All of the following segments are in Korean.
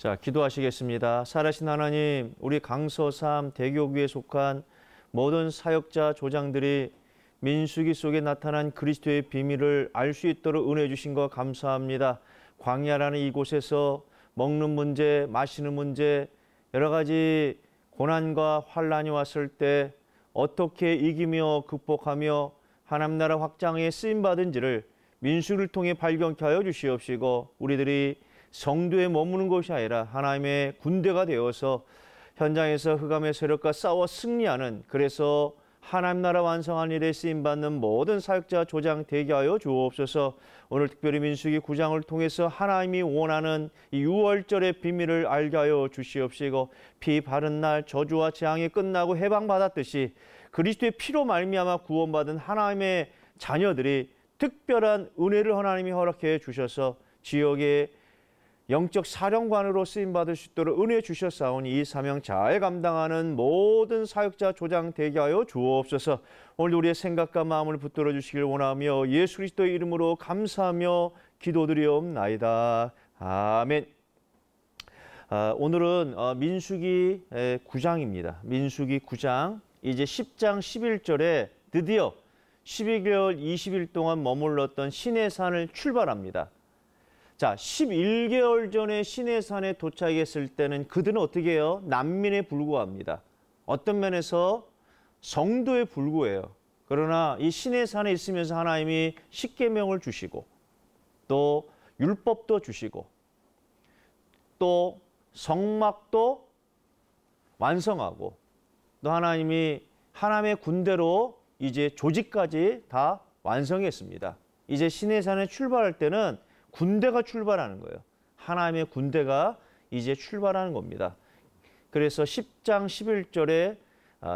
자, 기도하시겠습니다. 살아신 하나님, 우리 강서삼 대교구에 속한 모든 사역자 조장들이 민수기 속에 나타난 그리스도의 비밀을 알 수 있도록 은혜 주신 거 감사합니다. 광야라는 이곳에서 먹는 문제, 마시는 문제, 여러 가지 고난과 환란이 왔을 때 어떻게 이기며 극복하며 하나님 나라 확장에 쓰임 받은지를 민수를 통해 발견케 하여 주시옵시고 우리들이 성도에 머무는 것이 아니라 하나님의 군대가 되어서 현장에서 흑암의 세력과 싸워 승리하는 그래서 하나님 나라 완성한 일에 쓰임 받는 모든 사역자 조장 되게 하여 주옵소서. 오늘 특별히 민수기 9장을 통해서 하나님이 원하는 6월절의 비밀을 알게 하여 주시옵시고 피 바른 날 저주와 재앙이 끝나고 해방 받았듯이 그리스도의 피로 말미암아 구원받은 하나님의 자녀들이 특별한 은혜를 하나님이 허락해 주셔서 지역의 영적 사령관으로 쓰임받을 수 있도록 은혜 주셨사오니 이 사명 잘 감당하는 모든 사역자 조장 대기 하여 주옵소서 오늘 우리의 생각과 마음을 붙들어 주시길 원하며 예수 그리스도의 이름으로 감사하며 기도드리옵나이다. 아멘. 아, 오늘은 어, 민수기 9장입니다. 민수기 9장 이제 10장 11절에 드디어 12개월 20일 동안 머물렀던 신의 산을 출발합니다. 자, 11개월 전에 신해산에 도착했을 때는 그들은 어떻게 해요? 난민에 불과합니다. 어떤 면에서 성도에 불구해요 그러나 이 신해산에 있으면서 하나님이 십계명을 주시고 또 율법도 주시고 또 성막도 완성하고 또 하나님이 하나님의 군대로 이제 조직까지 다 완성했습니다. 이제 신해산에 출발할 때는 군대가 출발하는 거예요. 하나님의 군대가 이제 출발하는 겁니다. 그래서 10장 11절에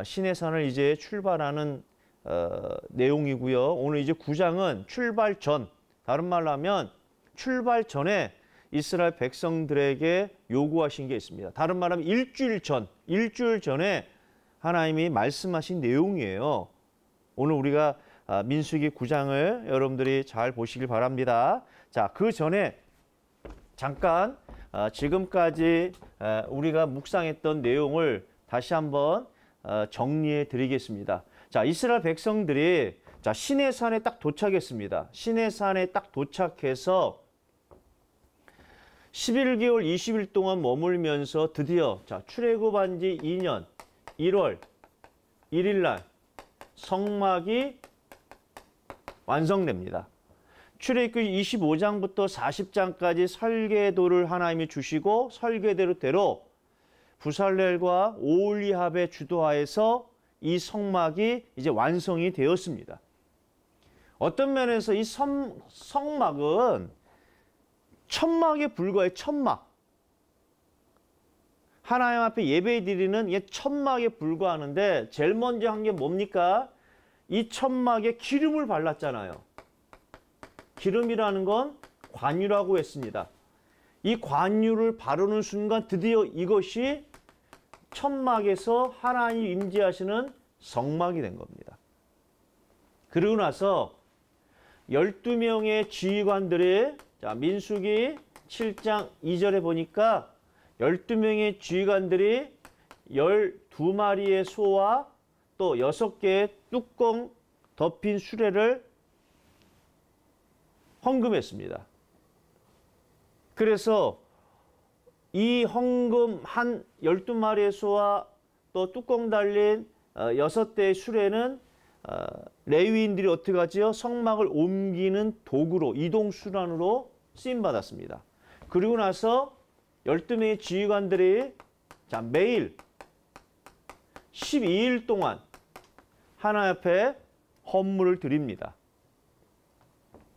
신의 아, 산을 이제 출발하는 어, 내용이고요. 오늘 이제 9장은 출발 전, 다른 말로 하면 출발 전에 이스라엘 백성들에게 요구하신 게 있습니다. 다른 말하면 일주일 전, 일주일 전에 하나님이 말씀하신 내용이에요. 오늘 우리가 아, 민수기 9장을 여러분들이 잘 보시길 바랍니다. 자, 그 전에 잠깐 어, 지금까지 어, 우리가 묵상했던 내용을 다시 한번 어, 정리해 드리겠습니다. 자, 이스라엘 백성들이 자, 신의 산에 딱 도착했습니다. 신의 산에 딱 도착해서 11개월 20일 동안 머물면서 드디어 자, 출애굽한 지 2년 1월 1일 날 성막이 완성됩니다. 출애굽기 25장부터 40장까지 설계도를 하나님이 주시고 설계대로대로 부살렐과 오울리합의 주도하에서 이 성막이 이제 완성이 되었습니다. 어떤 면에서 이 섬, 성막은 천막에 불과해 천막. 하나님 앞에 예배 드리는 이 천막에 불과하는데 제일 먼저 한 게 뭡니까? 이 천막에 기름을 발랐잖아요. 기름이라는 건 관유라고 했습니다. 이 관유를 바르는 순간 드디어 이것이 천막에서 하나님 임재하시는 성막이 된 겁니다. 그러고 나서 12명의 지휘관들이 자, 민수기 7장 2절에 보니까 12명의 지휘관들이 12마리의 소와 또 6개의 뚜껑 덮인 수레를 헌금했습니다. 그래서 이 헌금 한 12마리의 소와 또 뚜껑 달린 6대의 어, 수레는 어, 레위인들이 어떻게 하지요? 성막을 옮기는 도구로 이동수단으로 쓰임받았습니다. 그리고 나서 12명의 지휘관들이 자 매일 12일 동안 하나 옆에 헌물을 드립니다.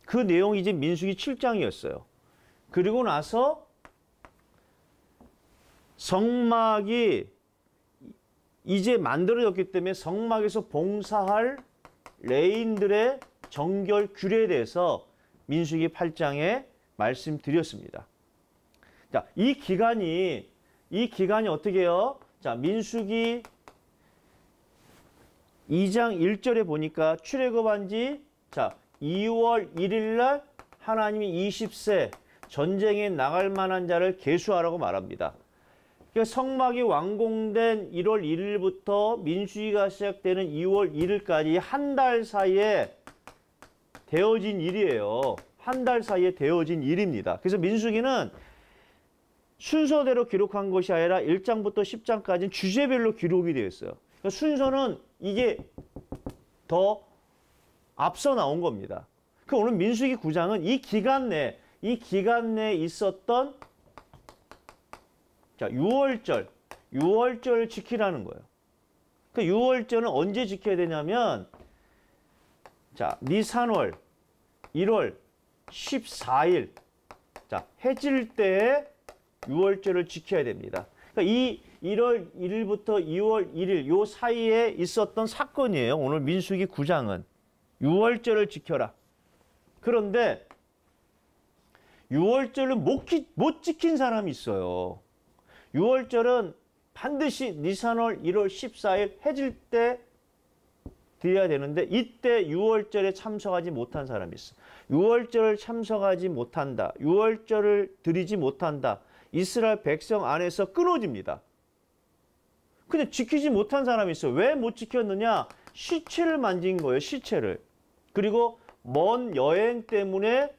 그 내용이 이제 민수기 7장이었어요. 그리고 나서 성막이 이제 만들어졌기 때문에 성막에서 봉사할 레인들의 정결 규례에 대해서 민수기 8장에 말씀드렸습니다. 자, 이 기간이 이 기간이 어떻게 해요? 자, 민수기 2장 1절에 보니까 출애굽한 지 자, 2월 1일 날 하나님이 20세 전쟁에 나갈 만한 자를 계수하라고 말합니다. 그러니까 성막이 완공된 1월 1일부터 민수위가 시작되는 2월 1일까지 한 달 사이에 되어진 일이에요. 한 달 사이에 되어진 일입니다. 그래서 민수기는 순서대로 기록한 것이 아니라 1장부터 10장까지는 주제별로 기록이 되어 있어요. 그러니까 순서는 이게 더 앞서 나온 겁니다. 그 오늘 민수기 9장은 이 기간 내, 이 기간 내 있었던 자, 6월절, 6월절 지키라는 거예요. 그 6월절은 언제 지켜야 되냐면 자, 니산월 1월 14일 자, 해질 때 6월절을 지켜야 됩니다. 그러니까 이 1월 1일부터 2월 1일 요 사이에 있었던 사건이에요. 오늘 민수기 9장은. 유월절을 지켜라. 그런데 유월절을 못, 못 지킨 사람이 있어요. 유월절은 반드시 니산월 1월 14일 해질 때 드려야 되는데 이때 유월절에 참석하지 못한 사람이 있어. 유월절을 참석하지 못한다. 유월절을 드리지 못한다. 이스라엘 백성 안에서 끊어집니다. 근데 지키지 못한 사람이 있어. 왜 못 지켰느냐? 시체를 만진 거예요. 시체를. 그리고 먼 여행 때문에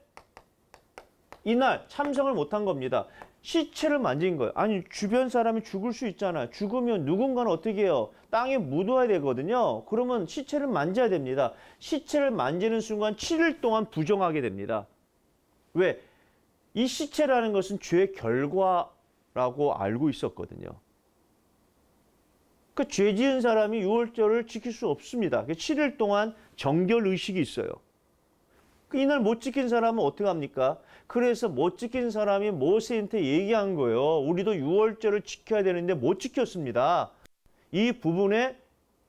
이날 참석을 못한 겁니다. 시체를 만진 거예요. 아니 주변 사람이 죽을 수 있잖아. 죽으면 누군가는 어떻게 해요? 땅에 묻어야 되거든요. 그러면 시체를 만져야 됩니다. 시체를 만지는 순간 7일 동안 부정하게 됩니다. 왜? 이 시체라는 것은 죄의 결과라고 알고 있었거든요. 그죄 그러니까 지은 사람이 6월절을 지킬 수 없습니다. 7일 그러니까 동안 정결 의식이 있어요. 그 이날 못 지킨 사람은 어떻게 합니까? 그래서 못 지킨 사람이 모세한테 얘기한 거예요. 우리도 유월절을 지켜야 되는데 못 지켰습니다. 이 부분에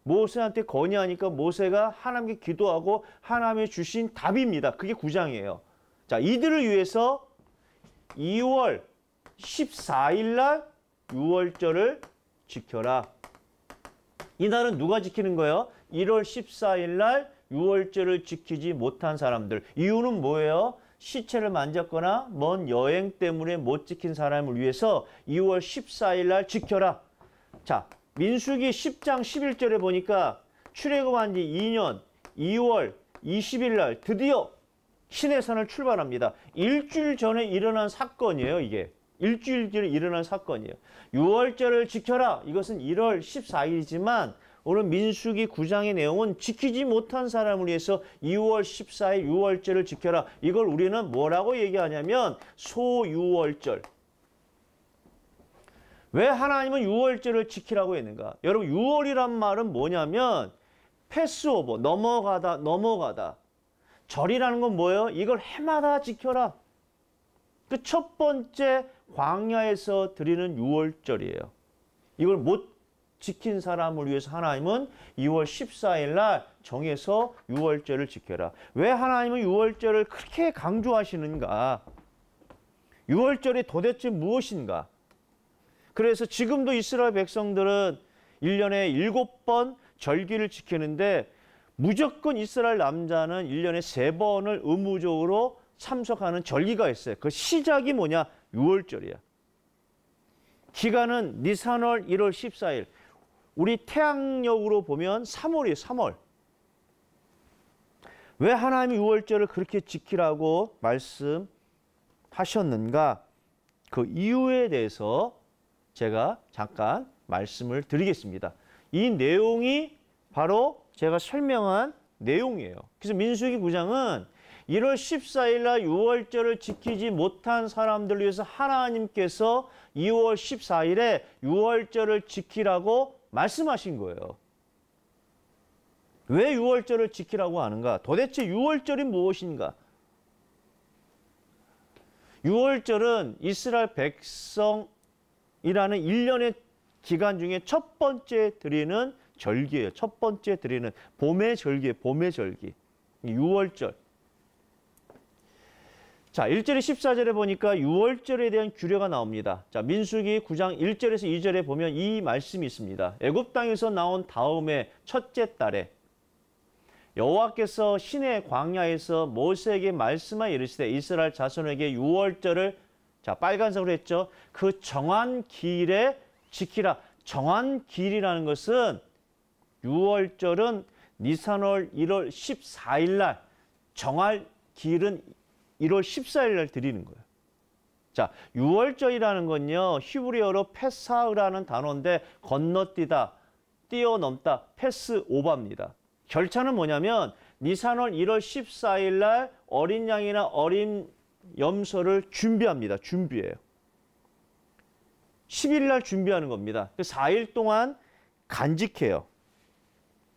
모세한테 건의하니까 모세가 하나님께 기도하고 하나님이 주신 답입니다. 그게 구장이에요. 자, 이들을 위해서 2월 14일 날 유월절을 지켜라. 이날은 누가 지키는 거예요? 1월 14일 날 유월절을 지키지 못한 사람들. 이유는 뭐예요? 시체를 만졌거나 먼 여행 때문에 못 지킨 사람을 위해서 2월 14일 날 지켜라. 자, 민수기 10장 11절에 보니까 출애굽한 지 2년 2월 20일 날 드디어 신의 산을 출발합니다. 일주일 전에 일어난 사건이에요, 이게. 일주일 뒤에 일어난 사건이에요. 6월절을 지켜라. 이것은 1월 14일이지만 오늘 민수기 9장의 내용은 지키지 못한 사람을 위해서 2월 14일 6월절을 지켜라. 이걸 우리는 뭐라고 얘기하냐면 소유월절. 왜 하나님은 6월절을 지키라고 했는가? 여러분 6월이란 말은 뭐냐면 패스오버, 넘어가다, 넘어가다. 절이라는 건 뭐예요? 이걸 해마다 지켜라. 그 첫 번째 광야에서 드리는 6월절이에요. 이걸 못 지킨 사람을 위해서 하나님은 2월 14일 날 정해서 6월절을 지켜라. 왜 하나님은 6월절을 그렇게 강조하시는가? 6월절이 도대체 무엇인가? 그래서 지금도 이스라엘 백성들은 1년에 7번 절기를 지키는데 무조건 이스라엘 남자는 1년에 3번을 의무적으로 참석하는 절기가 있어요. 그 시작이 뭐냐? 6월절이야. 기간은 니산월 1월 14일. 우리 태양력으로 보면 3월이에요. 3월. 왜 하나님이 6월절을 그렇게 지키라고 말씀하셨는가? 그 이유에 대해서 제가 잠깐 말씀을 드리겠습니다. 이 내용이 바로 제가 설명한 내용이에요. 그래서 민수기 9장은 1월 14일 날 6월절을 지키지 못한 사람들을 위해서 하나님께서 2월 14일에 6월절을 지키라고 말씀하신 거예요. 왜 유월절을 지키라고 하는가? 도대체 유월절이 무엇인가? 유월절은 이스라엘 백성이라는 일년의 기간 중에 첫 번째 드리는 절기예요. 첫 번째 드리는 봄의 절기 봄의 절기. 유월절. 자, 1절에 14절에 보니까 6월절에 대한 규례가 나옵니다. 자, 민수기 9장 1절에서 2절에 보면 이 말씀이 있습니다. 애굽 땅에서 나온 다음에 첫째 달에 여호와께서 신의 광야에서 모세에게 말씀하여 이르시되 이스라엘 자손에게 6월절을 자, 빨간색으로 했죠. 그 정한 길에 지키라. 정한 길이라는 것은 6월절은 니산월 1월 14일 날 정할 길은 1월 14일 날 드리는 거예요. 자, 유월절이라는 건요. 히브리어로 페사흐라는 단어인데 건너뛰다, 뛰어넘다, 패스 오바입니다. 절차는 뭐냐면 니산월 1월 14일 날 어린 양이나 어린 염소를 준비합니다. 준비해요. 10일 날 준비하는 겁니다. 4일 그 동안 간직해요.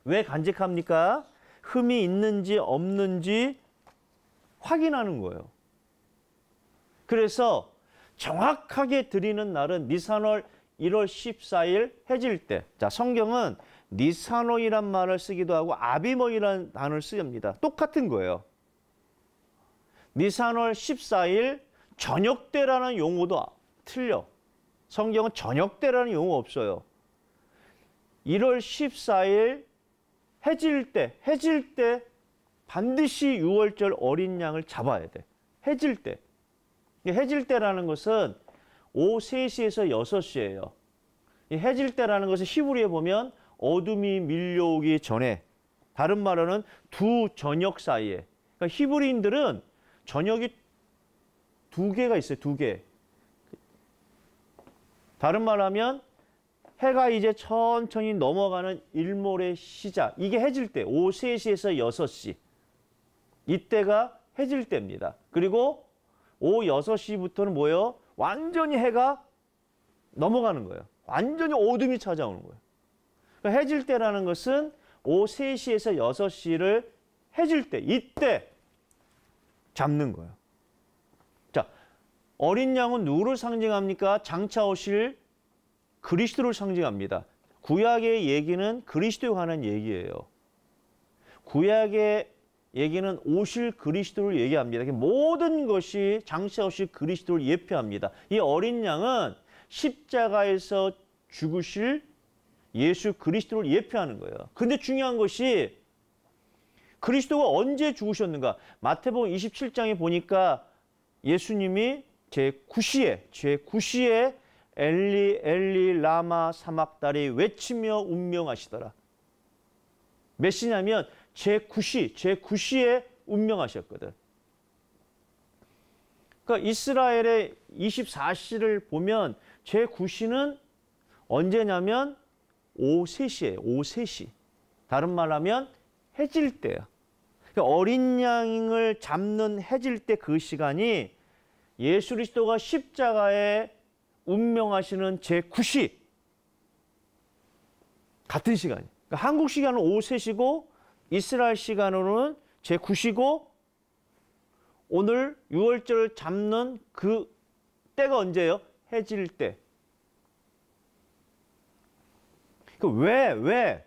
왜 간직합니까? 흠이 있는지 없는지 확인하는 거예요. 그래서 정확하게 드리는 날은 니산월 1월 14일 해질 때. 자, 성경은 니산월이란 말을 쓰기도 하고 아비모이란 단어를 쓰입니다. 똑같은 거예요. 니산월 14일 저녁 때라는 용어도 틀려. 성경은 저녁 때라는 용어 없어요. 1월 14일 해질 때, 해질 때 반드시 6월절 어린 양을 잡아야 돼. 해질 때. 해질 때라는 것은 오후 3시에서 6시예요. 해질 때라는 것은 히브리에 보면 어둠이 밀려오기 전에 다른 말로는 두 저녁 사이에 그러니까 히브리인들은 저녁이 두 개가 있어요. 두 개. 다른 말 하면 해가 이제 천천히 넘어가는 일몰의 시작. 이게 해질 때 오후 3시에서 6시. 이때가 해질 때입니다. 그리고 오후 6시부터는 뭐예요? 완전히 해가 넘어가는 거예요. 완전히 어둠이 찾아오는 거예요. 그러니까 해질 때라는 것은 오후 3시에서 6시를 해질 때, 이때 잡는 거예요. 자, 어린 양은 누구를 상징합니까? 장차 오실 그리스도를 상징합니다. 구약의 얘기는 그리스도에 관한 얘기예요. 구약의 얘기는 오실 그리스도를 얘기합니다. 모든 것이 장차 오실 그리스도를 예표합니다. 이 어린 양은 십자가에서 죽으실 예수 그리스도를 예표하는 거예요. 근데 중요한 것이 그리스도가 언제 죽으셨는가? 마태복음 27장에 보니까 예수님이 제9시에 제9시에 엘리 엘리 라마 사막다리 외치며 운명하시더라. 몇시냐면 제9시, 제9시에 운명하셨거든. 그러니까 이스라엘의 24시를 보면 제9시는 언제냐면 오후 3시에 오후 3시. 다른 말 하면 해질 때야. 그러니까 어린 양을 잡는 해질 때 그 시간이 예수 그리스도가 십자가에 운명하시는 제9시 같은 시간이. 그러니까 한국 시간은 오후 3시고 이스라엘 시간으로는 제9시고 오늘 6월절을 잡는 그 때가 언제예요? 해질 때. 그 왜, 왜,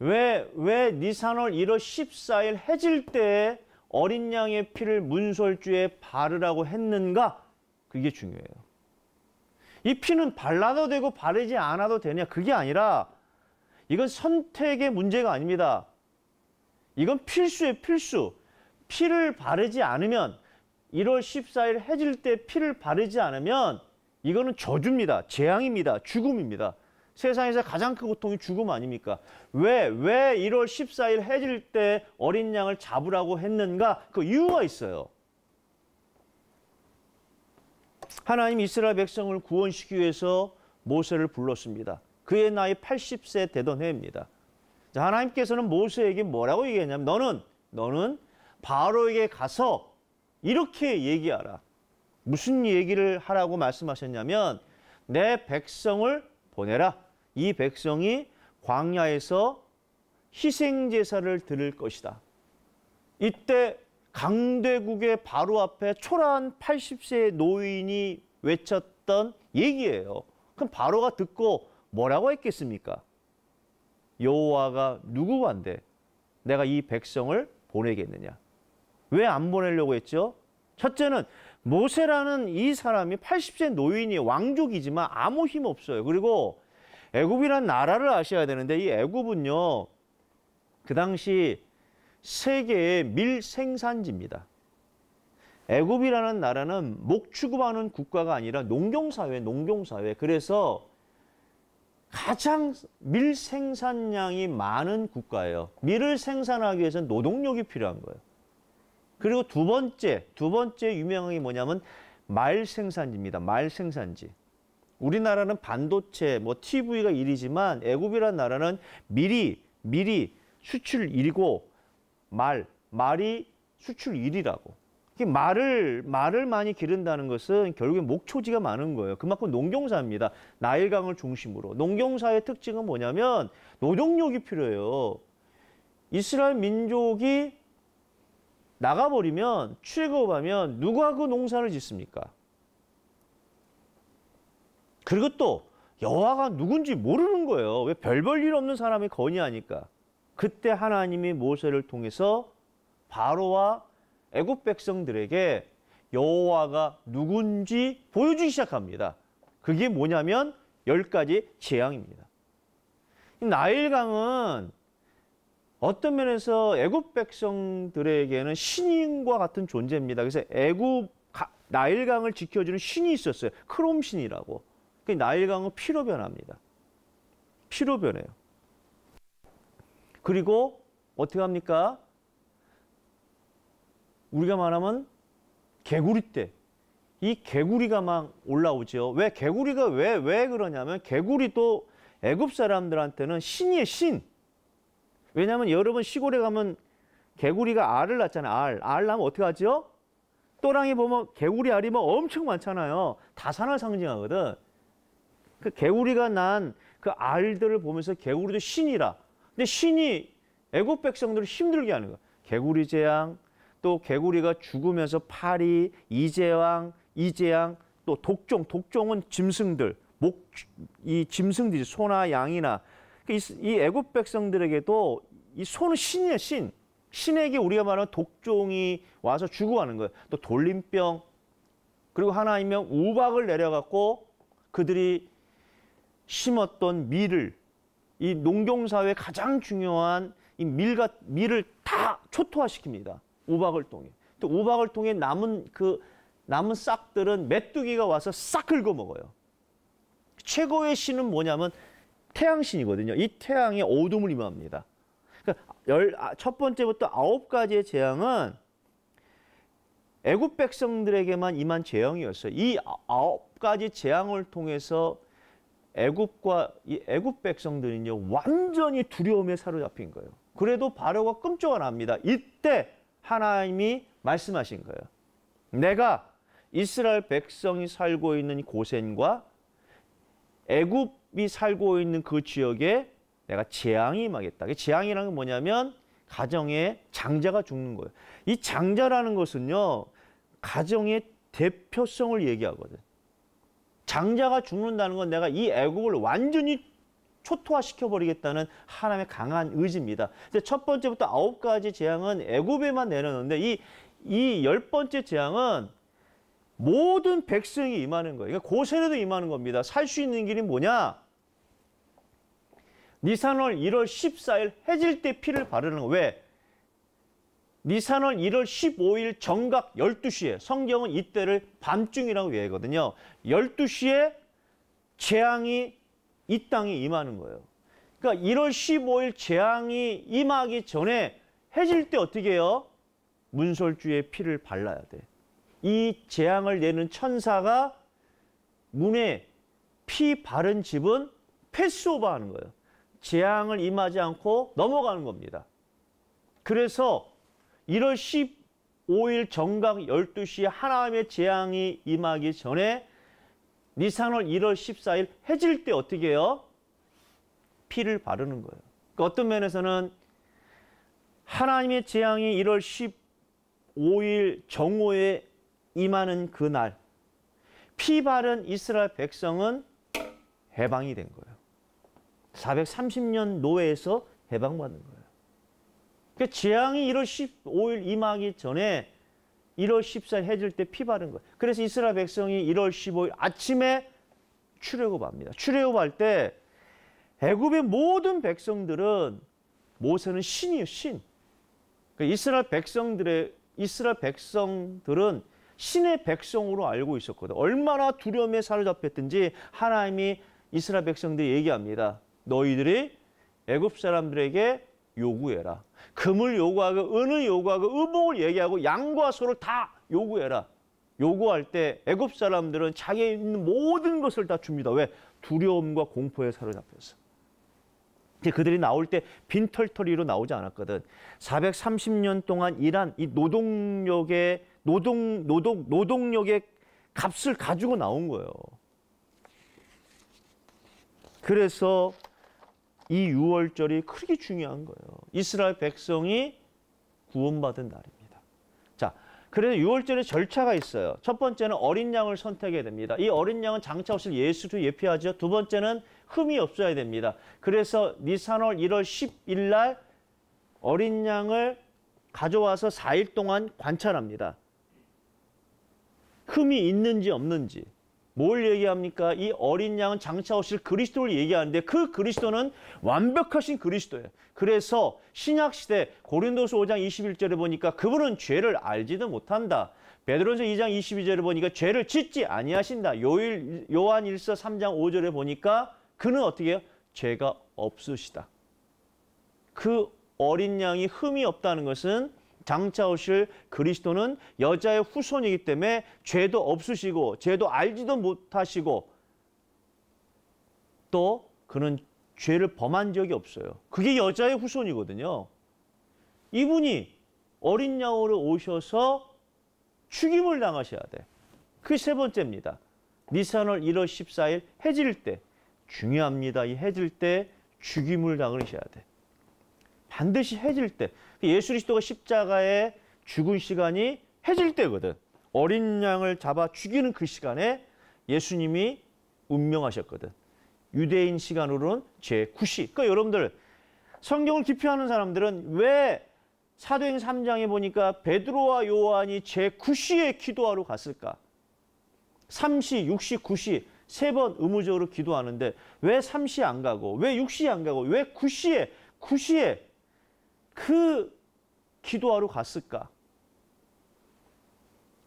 왜, 왜 니산월 1월 14일 해질 때 어린 양의 피를 문설주에 바르라고 했는가? 그게 중요해요. 이 피는 발라도 되고 바르지 않아도 되냐? 그게 아니라 이건 선택의 문제가 아닙니다. 이건 필수의 필수. 피를 바르지 않으면 1월 14일 해질 때 피를 바르지 않으면 이거는 저주입니다. 재앙입니다. 죽음입니다. 세상에서 가장 큰 고통이 죽음 아닙니까? 왜, 왜 1월 14일 해질 때 어린 양을 잡으라고 했는가? 그 이유가 있어요. 하나님 이스라엘 백성을 구원시키기 위해서 모세를 불렀습니다. 그의 나이 80세 되던 해입니다. 자, 하나님께서는 모세에게 뭐라고 얘기했냐면 너는 너는 바로에게 가서 이렇게 얘기하라. 무슨 얘기를 하라고 말씀하셨냐면 내 백성을 보내라. 이 백성이 광야에서 희생 제사를 드릴 것이다. 이때 강대국의 바로 앞에 초라한 80세의 노인이 외쳤던 얘기예요. 그럼 바로가 듣고 뭐라고 했겠습니까? 여호와가 누구한데 내가 이 백성을 보내겠느냐? 왜 안 보내려고 했죠? 첫째는 모세라는 이 사람이 80세 노인이 왕족이지만 아무 힘 없어요. 그리고 애굽이란 나라를 아셔야 되는데 이 애굽은요. 그 당시 세계의 밀 생산지입니다. 애굽이라는 나라는 목 취급하는 국가가 아니라 농경사회, 농경사회. 그래서 가장 밀 생산량이 많은 국가예요. 밀을 생산하기 위해서는 노동력이 필요한 거예요. 그리고 두 번째, 두 번째 유명한 게 뭐냐면 말 생산지입니다. 말 생산지. 우리나라는 반도체, 뭐 TV가 1위지만 애굽이라는 나라는 미리, 미리 수출 1위고 말, 말이 수출 1위라고. 말을 말을 많이 기른다는 것은 결국에 목초지가 많은 거예요. 그만큼 농경사입니다. 나일강을 중심으로 농경사의 특징은 뭐냐면 노동력이 필요해요. 이스라엘 민족이 나가버리면 출애굽하면 누가 그 농사를 짓습니까? 그리고 또 여호와가 누군지 모르는 거예요. 왜별볼일 없는 사람이 건의하니까. 그때 하나님이 모세를 통해서 바로와 애굽 백성들에게 여호와가 누군지 보여주기 시작합니다. 그게 뭐냐면 열 가지 재앙입니다. 나일강은 어떤 면에서 애굽 백성들에게는 신인과 같은 존재입니다. 그래서 애굽 나일강을 지켜주는 신이 있었어요. 크롬 신이라고. 그 나일강은 피로 변합니다. 피로 변해요. 그리고 어떻게 합니까? 우리가 말하면 개구리 때. 이 개구리가 막 올라오죠. 왜 개구리가 왜 왜 그러냐면 개구리도 애굽 사람들한테는 신이에요, 신. 왜냐하면 여러분 시골에 가면 개구리가 알을 낳잖아요, 알. 알 낳으면 어떻게 하죠? 또랑이 보면 개구리 알이 뭐 엄청 많잖아요. 다 산을 상징하거든. 그 개구리가 난 그 알들을 보면서 개구리도 신이라. 근데 신이 애굽 백성들을 힘들게 하는 거야. 개구리 재앙, 또 개구리가 죽으면서 파리, 이재왕, 이재양, 또 독종, 독종은 짐승들, 목, 이 짐승들이 소나 양이나 그러니까 이 애굽 백성들에게도 이 소는 신이에요, 신. 신에게 우리가 말하는 독종이 와서 죽어가는 거예요. 또 돌림병, 그리고 하나이면 우박을 내려갖고 그들이 심었던 밀을 이 농경사회 가장 중요한 이 밀가, 밀을 다 초토화시킵니다. 우박을 통해. 또 우박을 통해 남은 그 남은 싹들은 메뚜기가 와서 싹 긁어 먹어요. 최고의 신은 뭐냐면 태양신이거든요. 이 태양의 어둠을 임합니다. 그러니까 열, 아, 첫 번째부터 아홉 가지의 재앙은 애굽 백성들에게만 임한 재앙이었어요. 이 아, 아홉 가지 재앙을 통해서 애굽과 이 애굽 백성들은요 완전히 두려움에 사로잡힌 거예요. 그래도 바로가 끔찍가 납니다. 이때 하나님이 말씀하신 거예요. 내가 이스라엘 백성이 살고 있는 고센과 애굽이 살고 있는 그 지역에 내가 재앙이 임겠다 재앙이라는 건 뭐냐면 가정에 장자가 죽는 거예요. 이 장자라는 것은요. 가정의 대표성을 얘기하거든. 장자가 죽는다는 건 내가 이 애국을 완전히 초토화시켜버리겠다는 하나님의 강한 의지입니다. 이제 첫 번째부터 아홉 가지 재앙은 애굽에만 내려는데이이열 번째 재앙은 모든 백성이 임하는 거예요. 그러니까 고세례도 임하는 겁니다. 살 수 있는 길이 뭐냐? 니산월 1월 14일 해질 때 피를 바르는 거. 왜? 니산월 1월 15일 정각 12시에 성경은 이때를 밤중이라고 얘기하거든요. 12시에 재앙이 이 땅이 임하는 거예요. 그러니까 1월 15일 재앙이 임하기 전에 해질 때 어떻게 해요? 문설주의 피를 발라야 돼. 이 재앙을 내는 천사가 문에 피 바른 집은 패스오버 하는 거예요. 재앙을 임하지 않고 넘어가는 겁니다. 그래서 1월 15일 정각 12시에 하나님의 재앙이 임하기 전에 니산월 1월 14일 해질 때 어떻게 해요? 피를 바르는 거예요. 그러니까 어떤 면에서는 하나님의 재앙이 1월 15일 정오에 임하는 그날 피 바른 이스라엘 백성은 해방이 된 거예요. 430년 노예에서 해방받는 거예요. 그러니까 재앙이 1월 15일 임하기 전에 1월 14일 해질 때 피 바른 거예요. 그래서 이스라엘 백성이 1월 15일 아침에 출애굽합니다. 출애굽할 때 애굽의 모든 백성들은 모세는 신이요 신. 그러니까 이스라엘 백성들의 이스라엘 백성들은 신의 백성으로 알고 있었거든. 얼마나 두려움에 사로잡혔든지 하나님이 이스라엘 백성들이 얘기합니다. 너희들이 애굽 사람들에게 요구해라. 금을 요구하고 은을 요구하고 의복을 얘기하고 양과 소를 다 요구해라. 요구할 때 애굽 사람들은 자기에 있는 모든 것을 다 줍니다. 왜? 두려움과 공포에 사로잡혀서. 근데 그들이 나올 때 빈털터리로 나오지 않았거든. 430년 동안 일한 이 노동력의 노동 노동 노동력의 값을 가지고 나온 거예요. 그래서 이유월절이 크게 중요한 거예요. 이스라엘 백성이 구원받은 날입니다. 자, 그래서 6월절의 절차가 있어요. 첫 번째는 어린 양을 선택해야 됩니다. 이 어린 양은 장차 오실 예수를 예표하죠. 두 번째는 흠이 없어야 됩니다. 그래서 니산월 1월 10일 날 어린 양을 가져와서 4일 동안 관찰합니다. 흠이 있는지 없는지. 뭘 얘기합니까? 이 어린 양은 장차 오실 그리스도를 얘기하는데 그 그리스도는 완벽하신 그리스도예요. 그래서 신약 시대 고린도서 5장 21절에 보니까 그분은 죄를 알지도 못한다. 베드로전 2장 22절에 보니까 죄를 짓지 아니하신다. 요일 요한 1서 3장 5절에 보니까 그는 어떻게 해요? 죄가 없으시다. 그 어린 양이 흠이 없다는 것은 장차오실 그리스도는 여자의 후손이기 때문에 죄도 없으시고 죄도 알지도 못하시고 또 그는 죄를 범한 적이 없어요. 그게 여자의 후손이거든요. 이분이 어린 양으로 오셔서 죽임을 당하셔야 돼. 그 세 번째입니다. 니산월 1월 14일 해질 때 중요합니다. 이 해질 때 죽임을 당하셔야 돼. 반드시 해질 때 그 예수 그리스도가 십자가에 죽은 시간이 해질 때거든. 어린 양을 잡아 죽이는 그 시간에 예수님이 운명하셨거든. 유대인 시간으로는 제9시. 그러니까 여러분들 성경을 기피하는 사람들은 왜 사도행 3장에 보니까 베드로와 요한이 제9시에 기도하러 갔을까? 3시, 6시, 9시 세 번 의무적으로 기도하는데 왜 3시 안 가고 왜 6시 안 가고 왜 9시에 9시에 그 기도하러 갔을까?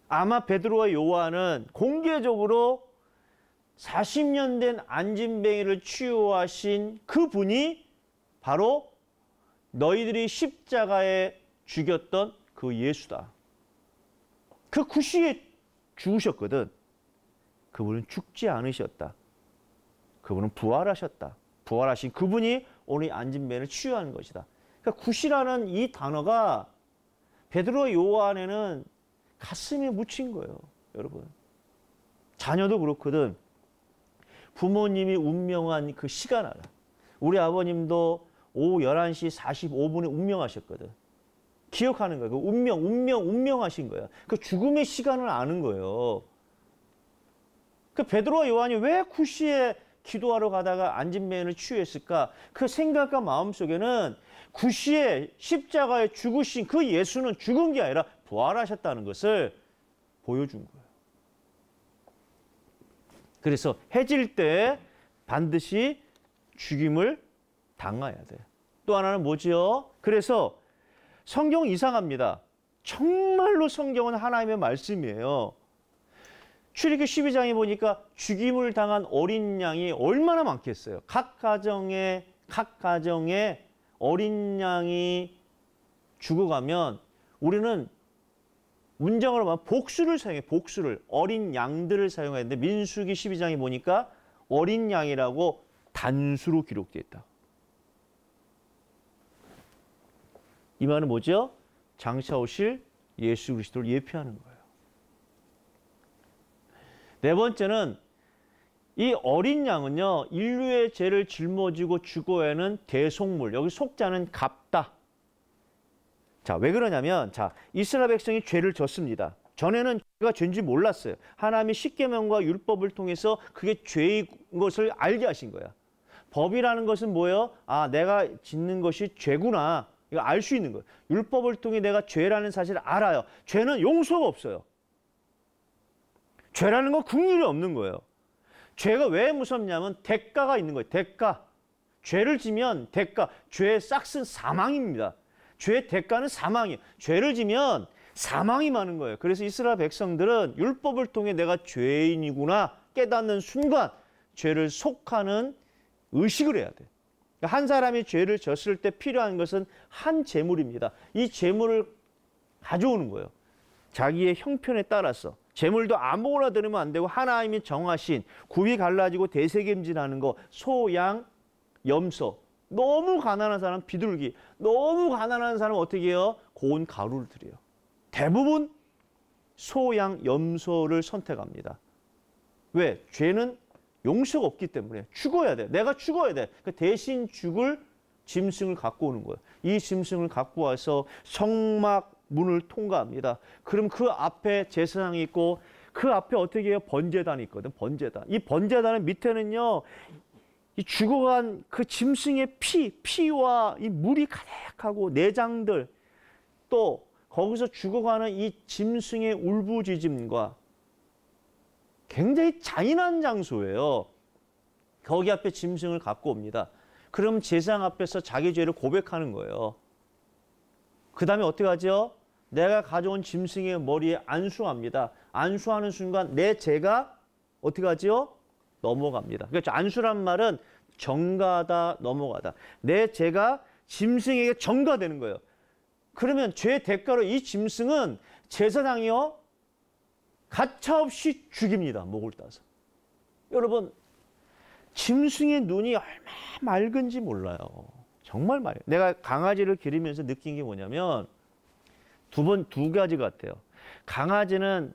아마 베드로와 요한은 공개적으로 40년 된 안진뱅이를 치유하신 그분이 바로 너희들이 십자가에 죽였던 그 예수다. 그 구시에 죽으셨거든. 그분은 죽지 않으셨다. 그분은 부활하셨다. 부활하신 그분이 오늘 안진뱅이를 치유하는 것이다. 그러니까 굿이라는 이 단어가 베드로 요한에는 가슴에 묻힌 거예요. 여러분. 자녀도 그렇거든. 부모님이 운명한 그 시간 알아. 우리 아버님도 오후 11시 45분에 운명하셨거든. 기억하는 거예요. 그 운명, 운명, 운명하신 거예요. 그 죽음의 시간을 아는 거예요. 그 베드로와 요한이 왜 구시에 기도하러 가다가 안진맨을 치했을까그 생각과 마음속에는 구시에 십자가에 죽으신 그 예수는 죽은 게 아니라 부활하셨다는 것을 보여준 거예요. 그래서 해질 때 반드시 죽임을 당해야 돼요. 또 하나는 뭐지요? 그래서 성경 이상합니다. 정말로 성경은 하나님의 말씀이에요. 출애굽 12장에 보니까 죽임을 당한 어린 양이 얼마나 많겠어요. 각 가정에 각 가정에 어린 양이 죽어가면 우리는 문장으로 말하면 복수를 사용해 복수를 어린 양들을 사용하는데 민수기 12장에 보니까 어린 양이라고 단수로 기록되어 있다. 이 말은 뭐죠? 장차 오실 예수 그리스도를 예표하는 거예요. 네 번째는 이 어린 양은요 인류의 죄를 짊어지고 죽어야는 대속물 여기 속자는 갚다 자왜 그러냐면 자 이스라엘 백성이 죄를 졌습니다 전에는 죄가 죄인지 몰랐어요 하나님이 십계명과 율법을 통해서 그게 죄인 것을 알게 하신 거야 법이라는 것은 뭐예요 아 내가 짓는 것이 죄구나 이거 알 수 있는 거예요 율법을 통해 내가 죄라는 사실을 알아요 죄는 용서가 없어요 죄라는 건 국률이 없는 거예요 죄가 왜 무섭냐면 대가가 있는 거예요. 대가. 죄를 지면 대가. 죄의 싹은 사망입니다. 죄의 대가는 사망이에요. 죄를 지면 사망이 많은 거예요. 그래서 이스라엘 백성들은 율법을 통해 내가 죄인이구나 깨닫는 순간 죄를 속하는 의식을 해야 돼. 그러니까 한 사람이 죄를 졌을 때 필요한 것은 한 재물입니다. 이 재물을 가져오는 거예요. 자기의 형편에 따라서. 재물도 아무거나 드리면 안 되고 하나님이 정하신 구이 갈라지고 대세김질하는 거 소양 염소 너무 가난한 사람 비둘기 너무 가난한 사람 어떻게 해요? 고운 가루를 드려요. 대부분 소양 염소를 선택합니다. 왜? 죄는 용서가 없기 때문에 죽어야 돼. 내가 죽어야 돼. 그 대신 죽을 짐승을 갖고 오는 거예요. 이 짐승을 갖고 와서 성막 문을 통과합니다. 그럼 그 앞에 제사장이 있고 그 앞에 어떻게 해요? 번제단이 있거든. 번제단. 이 번제단은 밑에는요. 이 죽어간 그 짐승의 피, 피와 이 물이 가득하고 내장들 또 거기서 죽어가는 이 짐승의 울부짖음과 굉장히 잔인한 장소예요. 거기 앞에 짐승을 갖고 옵니다. 그럼 제사장 앞에서 자기 죄를 고백하는 거예요. 그 다음에 어떻게 하죠? 내가 가져온 짐승의 머리에 안수합니다. 안수하는 순간 내 죄가 어떻게 하지요? 넘어갑니다. 그렇죠. 안수란 말은 정가다 넘어가다. 내 죄가 짐승에게 정가되는 거예요. 그러면 죄 대가로 이 짐승은 제사장이요 가차없이 죽입니다. 목을 따서. 여러분 짐승의 눈이 얼마나 맑은지 몰라요. 정말 맑아요. 내가 강아지를 기르면서 느낀 게 뭐냐면 두 번, 두 가지 같아요. 강아지는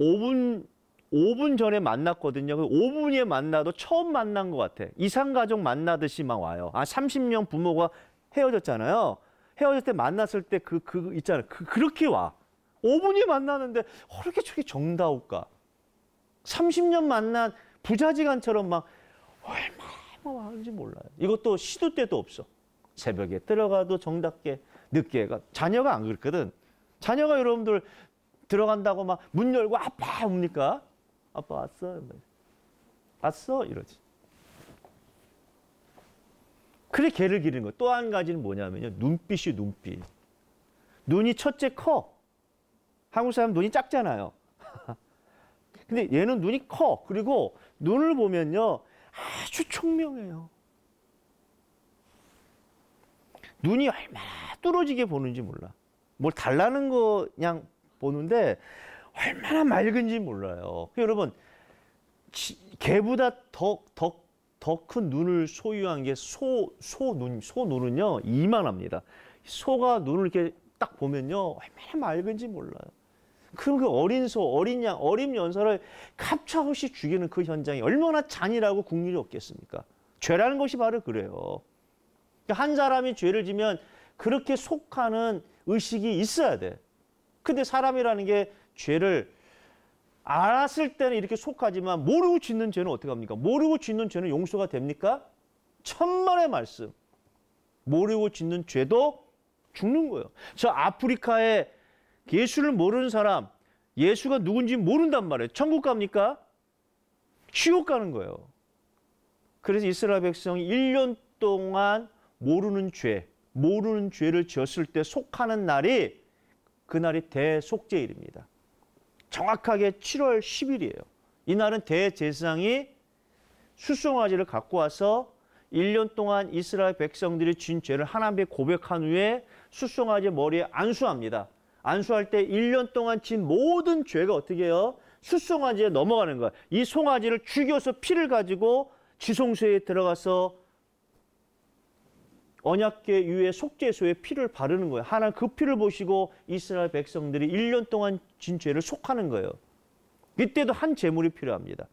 5분, 5분 전에 만났거든요. 5분에 그 만나도 처음 만난 것 같아. 이상가족 만나듯이 막 와요. 아, 30년 부모가 헤어졌잖아요. 헤어졌을때 만났을 때 그, 그, 그 있잖아요. 그, 그렇게 와. 5분이 만나는데, 그렇게 어, 저게 정다울까? 30년 만난 부자지간처럼 막, 얼마나 많은지 뭐 몰라요. 이것도 시도 때도 없어. 새벽에 들어가도 정답게, 늦게 가. 자녀가 안그렇거든 자녀가 여러분들 들어간다고 막 문 열고 아빠 옵니까? 아빠 왔어. 왔어 이러지. 그래 개를 기르는 거요또한 가지는 뭐냐면요. 눈빛이 눈빛. 눈이 첫째 커. 한국 사람 눈이 작잖아요. 근데 얘는 눈이 커. 그리고 눈을 보면요. 아주 총명해요. 눈이 얼마나 뚫어지게 보는지 몰라. 뭘 달라는 거 그냥 보는데 얼마나 맑은지 몰라요. 여러분 개보다 더 더 더 큰 눈을 소유한 게 소 소눈 소눈은요 이만합니다. 소가 눈을 이렇게 딱 보면요 얼마나 맑은지 몰라요. 그럼 그 어린 소, 어린 양, 어린 연사를 갑차없이 죽이는 그 현장이 얼마나 잔인하고 국률이 없겠습니까? 죄라는 것이 바로 그래요. 그러니까 한 사람이 죄를 지면 그렇게 속하는 의식이 있어야 돼. 근데 사람이라는 게 죄를 알았을 때는 이렇게 속하지만 모르고 짓는 죄는 어떻게 합니까? 모르고 짓는 죄는 용서가 됩니까? 천만의 말씀. 모르고 짓는 죄도 죽는 거예요. 저 아프리카에 예수를 모르는 사람, 예수가 누군지 모른단 말이에요. 천국 갑니까? 지옥 가는 거예요. 그래서 이스라엘 백성이 1년 동안 모르는 죄, 모르는 죄를 지었을 때 속하는 날이 그날이 대속죄일입니다 정확하게 7월 10일이에요. 이날은 대제사장이 수송아지를 갖고 와서 1년 동안 이스라엘 백성들이 진 죄를 하나님께 고백한 후에 수송아지 머리에 안수합니다. 안수할 때 1년 동안 진 모든 죄가 어떻게 해요? 수송아지에 넘어가는 거야. 이 송아지를 죽여서 피를 가지고 지성소에 들어가서 언약계 위에 속죄소에 피를 바르는 거예요. 하나님 그 피를 보시고 이스라엘 백성들이 1년 동안 진 죄를 속하는 거예요. 이때도 한 제물이 필요합니다.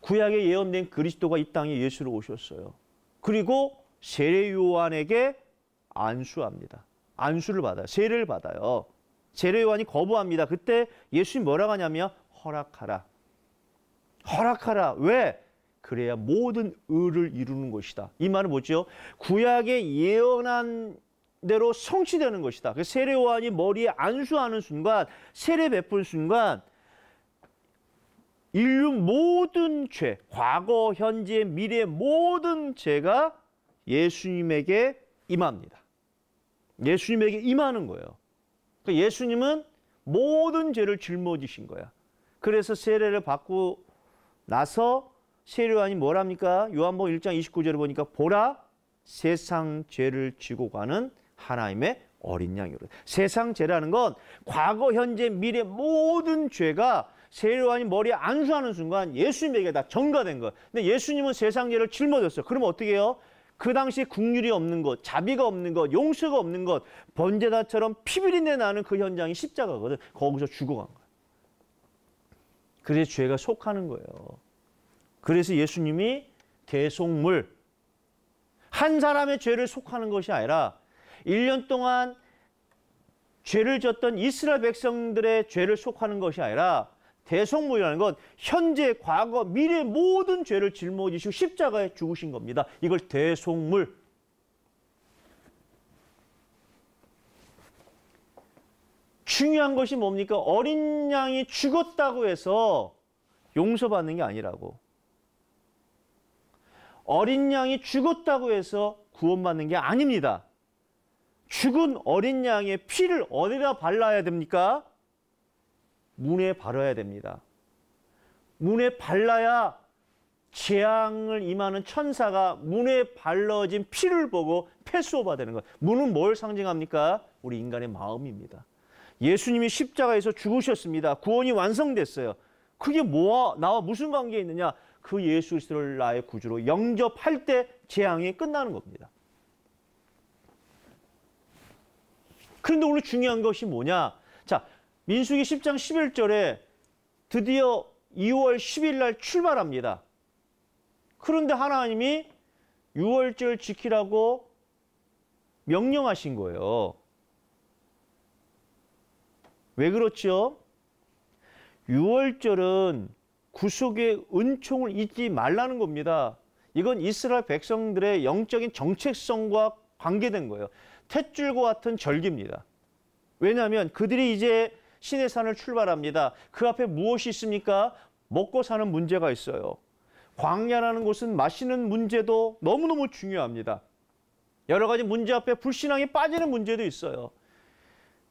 구약에 예언된 그리스도가 이 땅에 예수로 오셨어요. 그리고 세례 요한에게 안수합니다. 안수를 받아요. 세례를 받아요. 세례 요한이 거부합니다. 그때 예수님 뭐라고 하냐면 허락하라. 허락하라. 왜? 그래야 모든 의를 이루는 것이다. 이 말은 뭐죠? 구약의 예언한 대로 성취되는 것이다. 그 세례요한이 머리에 안수하는 순간, 세례 베푼 순간 인류 모든 죄, 과거, 현재, 미래 모든 죄가 예수님에게 임합니다. 예수님에게 임하는 거예요. 그러니까 예수님은 모든 죄를 짊어지신 거야. 그래서 세례를 받고 나서 세례요한이 뭐랍니까? 요한복 1장 29절을 보니까 보라 세상 죄를 지고 가는 하나님의 어린 양이로. 세상 죄라는 건 과거, 현재, 미래 모든 죄가 세례요한이 머리에 안수하는 순간 예수님에게 다 전가된 것. 근데 예수님은 세상 죄를 짊어졌어요. 그러면 어떻게 해요? 그 당시 국률이 없는 것, 자비가 없는 것, 용서가 없는 것, 번제다처럼 피비린내 나는 그 현장이 십자가거든. 거기서 죽어간 거야. 그래서 죄가 속하는 거예요. 그래서 예수님이 대속물, 한 사람의 죄를 속하는 것이 아니라 1년 동안 죄를 졌던 이스라엘 백성들의 죄를 속하는 것이 아니라 대속물이라는 건 현재, 과거, 미래 모든 죄를 짊어지시고 십자가에 죽으신 겁니다. 이걸 대속물. 중요한 것이 뭡니까? 어린 양이 죽었다고 해서 용서받는 게 아니라고. 어린 양이 죽었다고 해서 구원받는 게 아닙니다. 죽은 어린 양의 피를 어디다 발라야 됩니까? 문에 바라야 됩니다. 문에 발라야 재앙을 임하는 천사가 문에 발라진 피를 보고 패스오바 되는 거 문은 뭘 상징합니까? 우리 인간의 마음입니다. 예수님이 십자가에서 죽으셨습니다. 구원이 완성됐어요. 그게 뭐와 나와 무슨 관계 있느냐? 그 예수 그리스도를 나의 구주로 영접할 때 재앙이 끝나는 겁니다. 그런데 오늘 중요한 것이 뭐냐? 자, 민수기 10장 11절에 드디어 2월 10일 날 출발합니다. 그런데 하나님이 6월절 지키라고 명령하신 거예요. 왜 그렇죠? 6월절은 구속의 은총을 잊지 말라는 겁니다. 이건 이스라엘 백성들의 영적인 정체성과 관계된 거예요. 탯줄과 같은 절기입니다. 왜냐하면 그들이 이제 신의 산을 출발합니다. 그 앞에 무엇이 있습니까? 먹고 사는 문제가 있어요. 광야라는 곳은 마시는 문제도 너무너무 중요합니다. 여러 가지 문제 앞에 불신앙이 빠지는 문제도 있어요.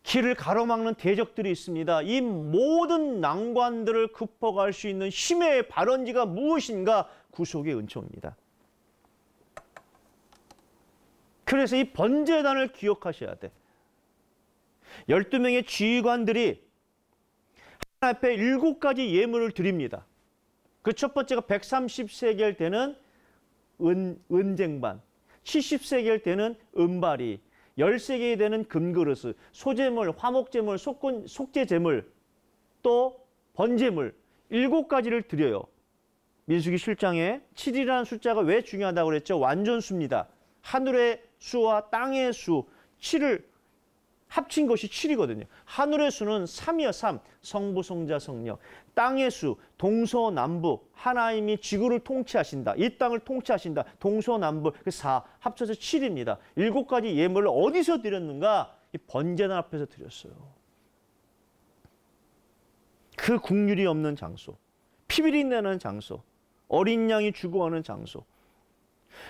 길을 가로막는 대적들이 있습니다. 이 모든 난관들을 극복할 수 있는 힘의 발원지가 무엇인가 구속의 은총입니다. 그래서 이 번제단을 기억하셔야 돼. 12명의 지휘관들이 하나 앞에 7가지 예물을 드립니다. 그 첫 번째가 130세겔 되는 은, 은쟁반, 70세겔 되는 은발이, 1 3개에 되는 금그릇, 을 소재물, 화목재물, 속건, 속재재물, 또 번재물 7 가지를 드려요. 민수기 실장에 7이라는 숫자가 왜 중요하다고 그랬죠? 완전수입니다. 하늘의 수와 땅의 수, 7을 합친 것이 7이거든요. 하늘의 수는 3이요 3. 성부, 성자, 성령. 땅의 수, 동서남북. 하나님이 지구를 통치하신다. 이 땅을 통치하신다. 동서남북. 4. 그 합쳐서 7입니다. 일 가지 예물을 어디서 드렸는가? 이 번제단 앞에서 드렸어요. 그 국률이 없는 장소. 피비린 내는 장소. 어린 양이 죽어가는 장소.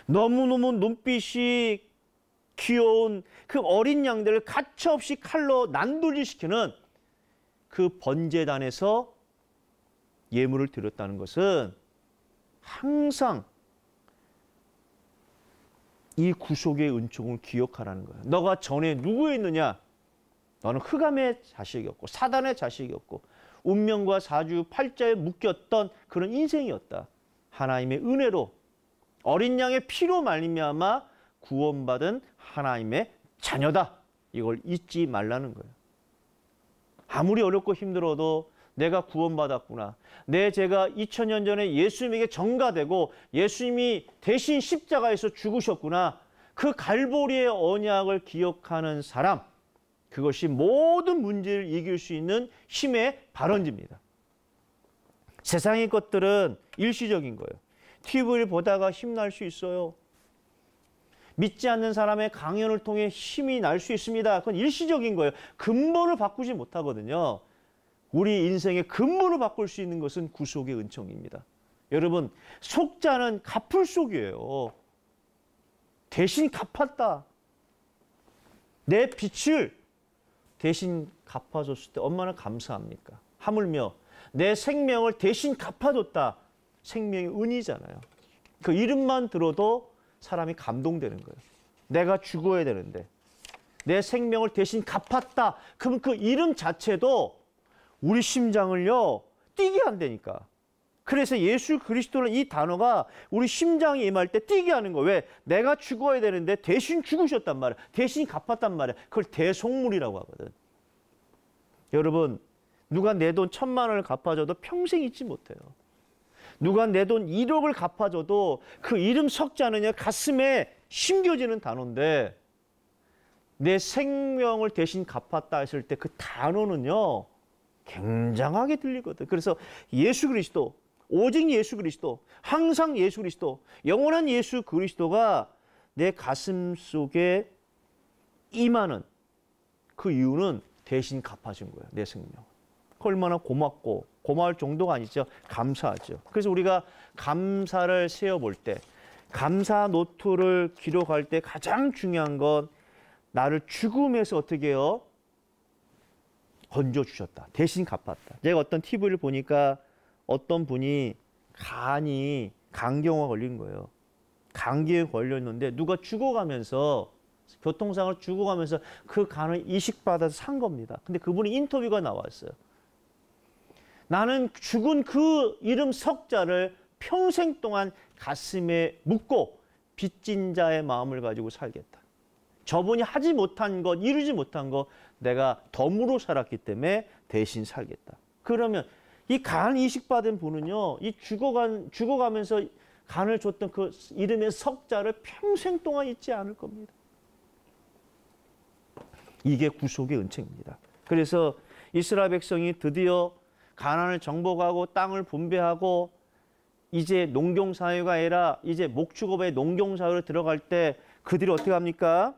너무너무 눈빛이 귀여운 그 어린 양들을 가차없이 칼로 난돌리시키는그 번제단에서 예물을 드렸다는 것은 항상 이 구속의 은총을 기억하라는 거예요. 너가 전에 누구였느냐? 너는 흑암의 자식이었고 사단의 자식이었고 운명과 사주 팔자에 묶였던 그런 인생이었다. 하나님의 은혜로 어린 양의 피로 말미암아 구원받은 하나님의 자녀다. 이걸 잊지 말라는 거예요. 아무리 어렵고 힘들어도 내가 구원받았구나. 내 제가 2000년 전에 예수님에게 정가되고 예수님이 대신 십자가에서 죽으셨구나. 그 갈보리의 언약을 기억하는 사람. 그것이 모든 문제를 이길 수 있는 힘의 발원지입니다. 세상의 것들은 일시적인 거예요. TV를 보다가 힘날 수 있어요. 믿지 않는 사람의 강연을 통해 힘이 날 수 있습니다. 그건 일시적인 거예요. 근본을 바꾸지 못하거든요. 우리 인생의 근본을 바꿀 수 있는 것은 구속의 은총입니다. 여러분, 속자는 갚을 속이에요. 대신 갚았다. 내 빛을 대신 갚아줬을 때 얼마나 감사합니까? 하물며 내 생명을 대신 갚아줬다. 생명의 은이잖아요. 그 이름만 들어도 사람이 감동되는 거예요. 내가 죽어야 되는데 내 생명을 대신 갚았다. 그럼 그 이름 자체도 우리 심장을요 뛰게 한다니까. 그래서 예수 그리스도는 이 단어가 우리 심장이 임할 때 뛰게 하는 거. 왜? 내가 죽어야 되는데 대신 죽으셨단 말이야. 대신 갚았단 말이야. 그걸 대속물이라고 하거든. 여러분, 누가 내 돈 천만 원을 갚아줘도 평생 잊지 못해요. 누가 내 돈 1억을 갚아줘도 그 이름 섞지 않느냐 가슴에 심겨지는 단어인데 내 생명을 대신 갚았다 했을 때 그 단어는요 굉장하게 들리거든. 그래서 예수 그리스도 오직 예수 그리스도 항상 예수 그리스도 영원한 예수 그리스도가 내 가슴 속에 임하는 그 이유는 대신 갚아준 거예요. 내 생명. 얼마나 고맙고 고마울 정도가 아니죠. 감사하죠. 그래서 우리가 감사를 세어볼 때 감사 노트를 기록할 때 가장 중요한 건 나를 죽음에서 어떻게 해요? 건져 주셨다. 대신 갚았다. 제가 어떤 TV를 보니까 어떤 분이 간이 간경화 걸린 거예요. 감기에 걸렸는데 누가 죽어가면서 교통상을 죽어가면서 그 간을 이식받아서 산 겁니다. 근데 그분이 인터뷰가 나왔어요. 나는 죽은 그 이름 석자를 평생 동안 가슴에 묻고 빚진 자의 마음을 가지고 살겠다. 저분이 하지 못한 것, 이루지 못한 것 내가 덤으로 살았기 때문에 대신 살겠다. 그러면 이 간 이식받은 분은요. 이 죽어간, 죽어가면서 간을 줬던 그 이름의 석자를 평생 동안 잊지 않을 겁니다. 이게 구속의 은총입니다. 그래서 이스라 백성이 드디어 가난을 정복하고 땅을 분배하고 이제 농경 사회가 아니라 이제 목축업의 농경 사회로 들어갈 때 그들이 어떻게 합니까?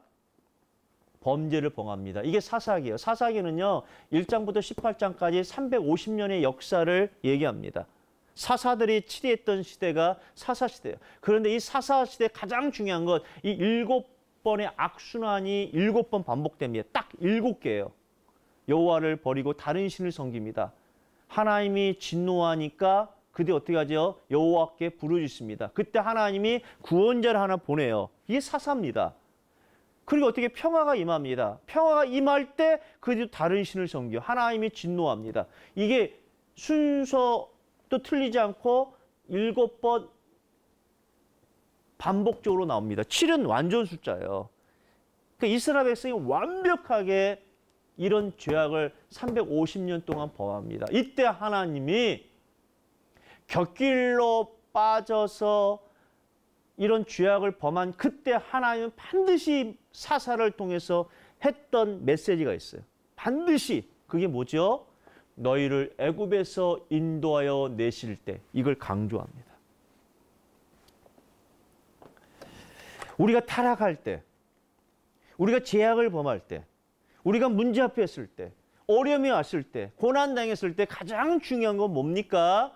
범죄를 봉합니다. 이게 사사기예요. 사사기는요. 1장부터 18장까지 350년의 역사를 얘기합니다. 사사들이 치리했던 시대가 사사 시대예요. 그런데 이 사사 시대 가장 중요한 것이 일곱 번의 악순환이 일곱 번 반복됩니다. 딱 일곱 개예요. 여호와를 버리고 다른 신을 섬깁니다. 하나님이 진노하니까 그들이 어떻게 하죠? 여호와께 부르짖습니다. 그때 하나님이 구원자를 하나 보내요. 이게 사사입니다. 그리고 어떻게 평화가 임합니다. 평화가 임할 때 그들이 다른 신을 섬겨 하나님이 진노합니다. 이게 순서도 틀리지 않고 일곱 번 반복적으로 나옵니다. 7은 완전 숫자예요. 그러니까 이스라엘 백성이 완벽하게 이런 죄악을 350년 동안 범합니다. 이때 하나님이 곁길로 빠져서 이런 죄악을 범한 그때 하나님은 반드시 사사를 통해서 했던 메시지가 있어요. 반드시 그게 뭐죠? 너희를 애굽에서 인도하여 내실 때 이걸 강조합니다. 우리가 타락할 때 우리가 죄악을 범할 때 우리가 문제 앞에 있을 때, 어려움이 왔을 때, 고난 당했을 때 가장 중요한 건 뭡니까?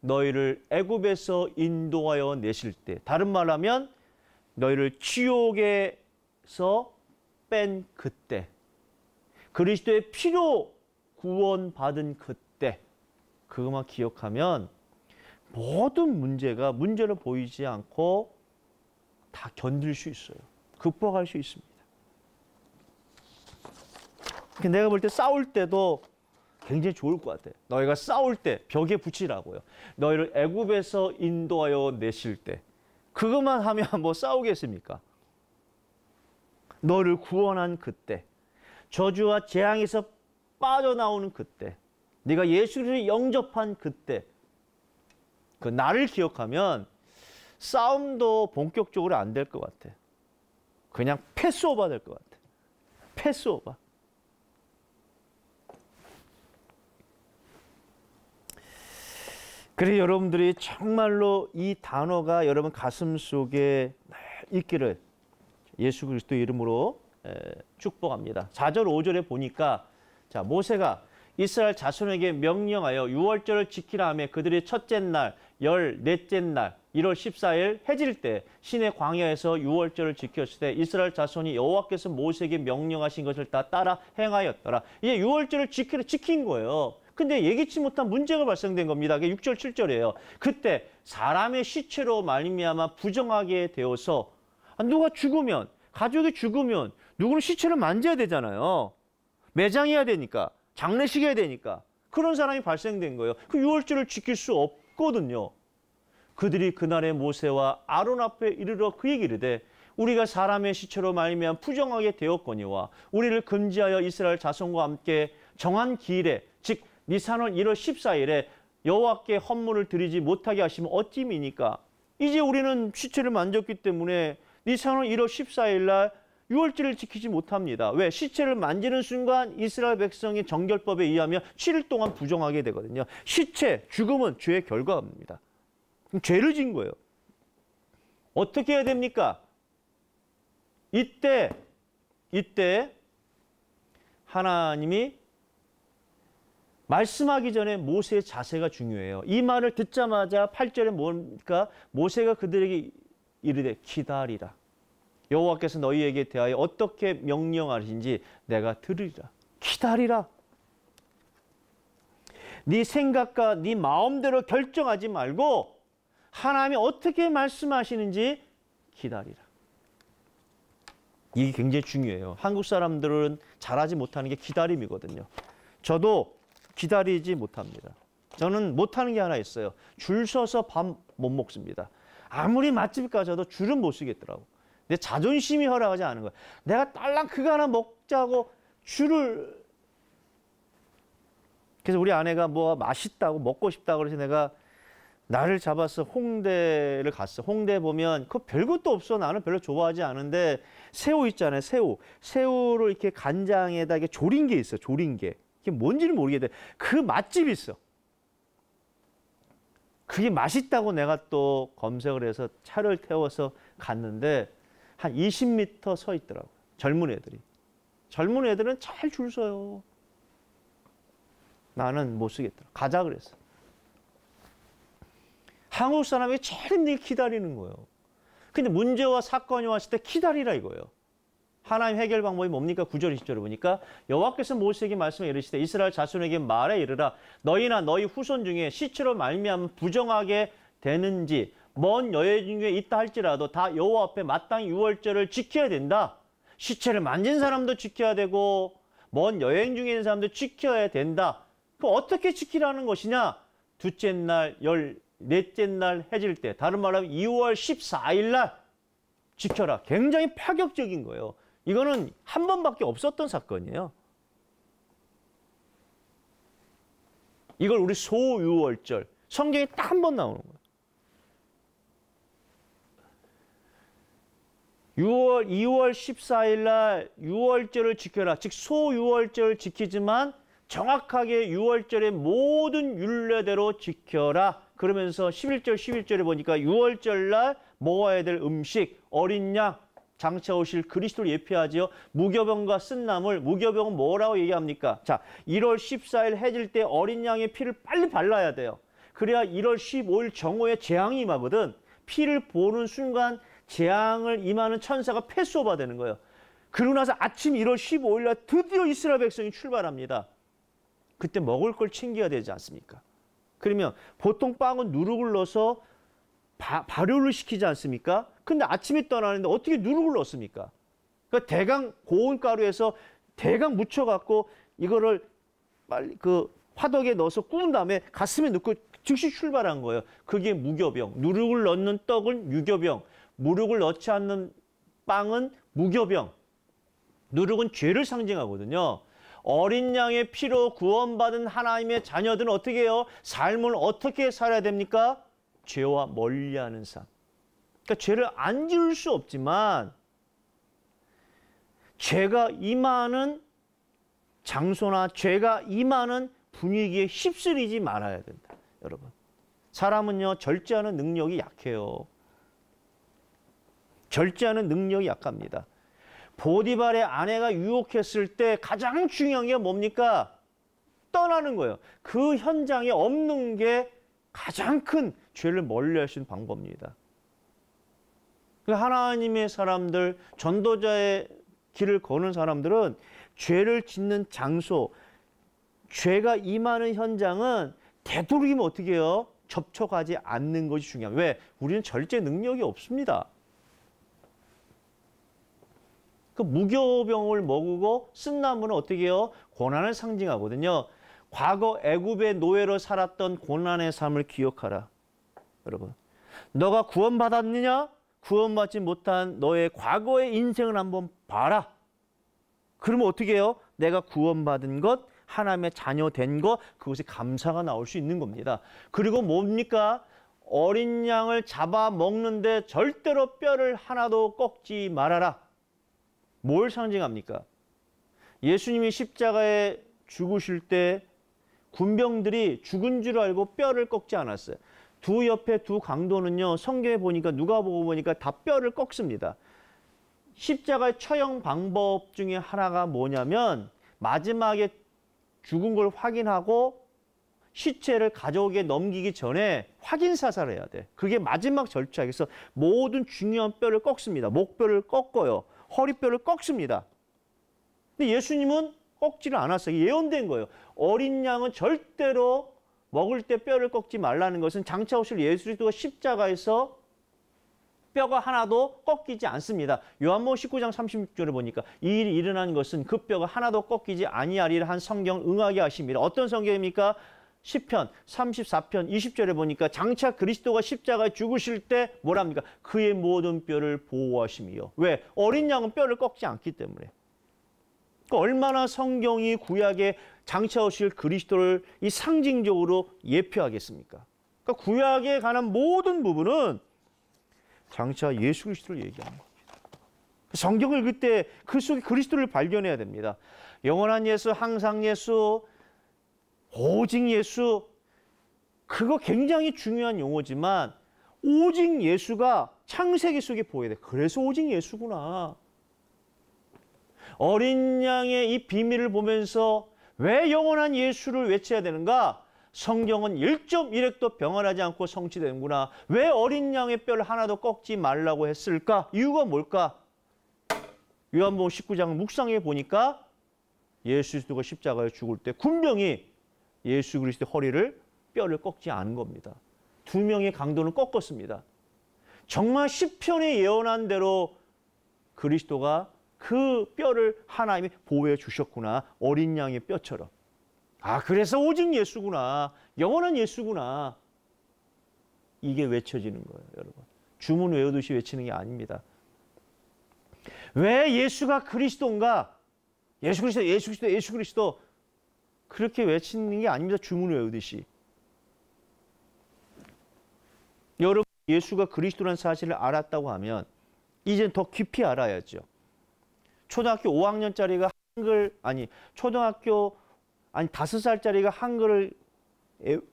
너희를 애굽에서 인도하여 내실 때, 다른 말 하면 너희를 지옥에서 뺀 그때, 그리스도의 피로 구원받은 그때, 그것만 기억하면 모든 문제가 문제로 보이지 않고 다 견딜 수 있어요. 극복할 수 있습니다. 그러니까 내가 볼 때 싸울 때도 굉장히 좋을 것 같아. 너희가 싸울 때 벽에 붙이라고요. 너희를 애굽에서 인도하여 내실 때. 그것만 하면 뭐 싸우겠습니까? 너를 구원한 그때. 저주와 재앙에서 빠져나오는 그때. 네가 예수를 영접한 그때. 그 나를 기억하면 싸움도 본격적으로 안 될 것 같아. 그냥 패스오버 될 것 같아. 패스오버. 그래 여러분들이 정말로 이 단어가 여러분 가슴 속에 있기를 예수 그리스도 이름으로 축복합니다. 4절 5절에 보니까 자 모세가 이스라엘 자손에게 명령하여 유월절을 지키라 하며 그들이 첫째 날, 열 넷째 날 1월 14일 해질 때 신의 광야에서 유월절을 지켰을 때 이스라엘 자손이 여호와께서 모세에게 명령하신 것을 다 따라 행하였더라. 이게 유월절을 지키를 지킨 거예요. 근데 예기치 못한 문제가 발생된 겁니다. 그게 6절, 7절이에요. 그때 사람의 시체로 말미암아 부정하게 되어서 누가 죽으면 가족이 죽으면 누구는 시체를 만져야 되잖아요. 매장해야 되니까 장례식해야 되니까 그런 사람이 발생된 거예요. 그 유월절을 지킬 수 없거든요. 그들이 그날에 모세와 아론 앞에 이르러 그에게 이르 우리가 사람의 시체로 말미암 부정하게 되었거니와 우리를 금지하여 이스라엘 자손과 함께 정한 길에 니사는 1월 14일에 여호와께 헌물을 드리지 못하게 하시면 어찌미니까 이제 우리는 시체를 만졌기 때문에 니산월 1월 14일 날 유월절을 지키지 못합니다. 왜? 시체를 만지는 순간 이스라엘 백성이 정결법에 의하면 7일 동안 부정하게 되거든요. 시체, 죽음은 죄의 결과입니다. 죄를 진 거예요. 어떻게 해야 됩니까? 이때, 이때 하나님이 말씀하기 전에 모세의 자세가 중요해요. 이 말을 듣자마자 8절에 뭡니까? 모세가 그들에게 이르되 기다리라. 여호와께서 너희에게 대하여 어떻게 명령하신지 내가 들으리라. 기다리라. 네 생각과 네 마음대로 결정하지 말고 하나님이 어떻게 말씀하시는지 기다리라. 이게 굉장히 중요해요. 한국 사람들은 잘하지 못하는 게 기다림이거든요. 저도 기다리지 못합니다. 저는 못하는 게 하나 있어요. 줄 서서 밥 못 먹습니다. 아무리 맛집 가서도 줄은 못쓰겠더라고내 자존심이 허락하지 않은 거야. 내가 딸랑 그거 하나 먹자고 줄을 그래서 우리 아내가 뭐 맛있다고 먹고 싶다고 그래서 내가 나를 잡아서 홍대를 갔어. 홍대 보면 그 별것도 없어. 나는 별로 좋아하지 않은데 새우 있잖아요. 새우. 새우를 이렇게 간장에다 이게 렇 조린 게 있어. 조린 게. 그게 뭔지는 모르겠는그 맛집이 있어. 그게 맛있다고 내가 또 검색을 해서 차를 태워서 갔는데 한 20m 서 있더라고. 젊은 애들이. 젊은 애들은 잘 줄 서요. 나는 못 쓰겠더라. 가자 그랬어. 한국 사람이 제일 힘 기다리는 거예요. 근데 문제와 사건이 왔을 때 기다리라 이거예요. 하나님 해결 방법이 뭡니까? 구절 20절을 보니까 여호와께서 모세에게 말씀을 이르시되 이스라엘 자손에게 말해 이르라 너희나 너희 후손 중에 시체로 말미암 부정하게 되는지 먼 여해 중에 있다 할지라도 다 여호와 앞에 마땅히 유월절을 지켜야 된다. 시체를 만진 사람도 지켜야 되고 먼 여행 중에 있는 사람도 지켜야 된다. 그 어떻게 지키라는 것이냐? 둘째 날, 열 넷째 날 해질 때 다른 말로 하면 2월 14일 날 지켜라. 굉장히 파격적인 거예요. 이거는 한 번밖에 없었던 사건이에요. 이걸 우리 소유월절, 성경에 딱 한 번 나오는 거예요. 6월, 2월 14일 날 6월절을 지켜라. 즉 소유월절을 지키지만 정확하게 6월절의 모든 윤례대로 지켜라. 그러면서 11절, 11절에 보니까 6월절 날 먹어야 될 음식, 어린 양, 장차 오실 그리스도를 예표하지요. 무교병과 쓴나물, 무교병은 뭐라고 얘기합니까? 자, 1월 14일 해질 때 어린 양의 피를 빨리 발라야 돼요. 그래야 1월 15일 정오에 재앙이 임하거든. 피를 보는 순간 재앙을 임하는 천사가 패스오버 되는 거예요. 그러고 나서 아침 1월 15일 날 드디어 이스라엘 백성이 출발합니다. 그때 먹을 걸 챙겨야 되지 않습니까? 그러면 보통 빵은 누룩을 넣어서 바, 발효를 시키지 않습니까? 근데 아침에 떠나는데 어떻게 누룩을 넣습니까? 그러니까 대강 고온 가루에서 대강 묻혀갖고 이거를 빨리 그 화덕에 넣어서 구운 다음에 가슴에 넣고 즉시 출발한 거예요. 그게 무교병. 누룩을 넣는 떡은 유교병. 무룩을 넣지 않는 빵은 무교병. 누룩은 죄를 상징하거든요. 어린 양의 피로 구원받은 하나님의 자녀들은 어떻게 해요? 삶을 어떻게 살아야 됩니까? 죄와 멀리하는 삶. 그러니까 죄를 안지을수 없지만 죄가 임하는 장소나 죄가 임하는 분위기에 휩쓸리지 말아야 된다. 여러분. 사람은요, 절제하는 능력이 약해요. 절제하는 능력이 약합니다. 보디발의 아내가 유혹했을 때 가장 중요한 게 뭡니까? 떠나는 거예요. 그 현장에 없는 게 가장 큰 죄를 멀리 하는 방법입니다. 그 하나님의 사람들, 전도자의 길을 거는 사람들은 죄를 짓는 장소, 죄가 임하는 현장은 되도록면 어떻게 해요? 접촉하지 않는 것이 중요합니다. 왜? 우리는 절제 능력이 없습니다. 그 무교병을 먹고 쓴 나무는 어떻게 해요? 고난을 상징하거든요. 과거 애굽의 노예로 살았던 고난의 삶을 기억하라. 여러분. 너가 구원받았느냐? 구원받지 못한 너의 과거의 인생을 한번 봐라. 그러면 어떻게 해요? 내가 구원받은 것, 하나님의 자녀 된 것, 그것이 감사가 나올 수 있는 겁니다. 그리고 뭡니까? 어린 양을 잡아 먹는데 절대로 뼈를 하나도 꺾지 말아라. 뭘 상징합니까? 예수님이 십자가에 죽으실 때 군병들이 죽은 줄 알고 뼈를 꺾지 않았어요. 두 옆에 두 강도는요. 성경에 보니까 누가 보고 보니까 다 뼈를 꺾습니다. 십자가의 처형 방법 중에 하나가 뭐냐면 마지막에 죽은 걸 확인하고 시체를 가족에게 넘기기 전에 확인 사살을 해야 돼. 그게 마지막 절차 그래서 모든 중요한 뼈를 꺾습니다. 목뼈를 꺾어요. 허리뼈를 꺾습니다. 근데 예수님은 꺾지를 않았어요. 예언된 거예요. 어린 양은 절대로 먹을 때 뼈를 꺾지 말라는 것은 장차 오실 예수리스도 그가 십자가에서 뼈가 하나도 꺾이지 않습니다. 요한복음 19장 36절에 보니까 이 일이 일어난 것은 그 뼈가 하나도 꺾이지 아니하리라 한 성경 응하게 하십니다. 어떤 성경입니까? 10편, 34편, 20절에 보니까 장차 그리스도가 십자가에 죽으실 때 뭐랍니까? 그의 모든 뼈를 보호하심이요. 왜? 어린 양은 뼈를 꺾지 않기 때문에. 그러니까 얼마나 성경이 구약의 장차 오실 그리스도를 이 상징적으로 예표하겠습니까? 그러니까 구약에 관한 모든 부분은 장차 예수 그리스도를 얘기하는 겁니다. 성경을 그때 그 속에 그리스도를 발견해야 됩니다. 영원한 예수, 항상 예수, 오직 예수. 그거 굉장히 중요한 용어지만 오직 예수가 창세기 속에 보여야 돼. 그래서 오직 예수구나. 어린 양의 이 비밀을 보면서 왜 영원한 예수를 외쳐야 되는가? 성경은 1.1핵도 병원하지 않고 성취되는구나. 왜 어린 양의 뼈를 하나도 꺾지 말라고 했을까? 이유가 뭘까? 요한복음 19장 묵상해 보니까 예수 그리스도가 십자가에 죽을 때 분명히 예수 그리스도 허리를 뼈를 꺾지 않은 겁니다. 두 명의 강도는 꺾었습니다. 정말 시편에 예언한 대로 그리스도가 그 뼈를 하나님이 보호해 주셨구나. 어린 양의 뼈처럼. 아, 그래서 오직 예수구나. 영원한 예수구나. 이게 외쳐지는 거예요, 여러분. 주문 외우듯이 외치는 게 아닙니다. 왜 예수가 그리스도인가? 예수 그리스도, 예수 그리스도, 예수 그리스도. 그렇게 외치는 게 아닙니다. 주문 외우듯이. 여러분, 예수가 그리스도란 사실을 알았다고 하면 이젠 더 깊이 알아야죠. 초등학교 5학년짜리가 한글 아니 초등학교 아니 다섯 살짜리가 한글을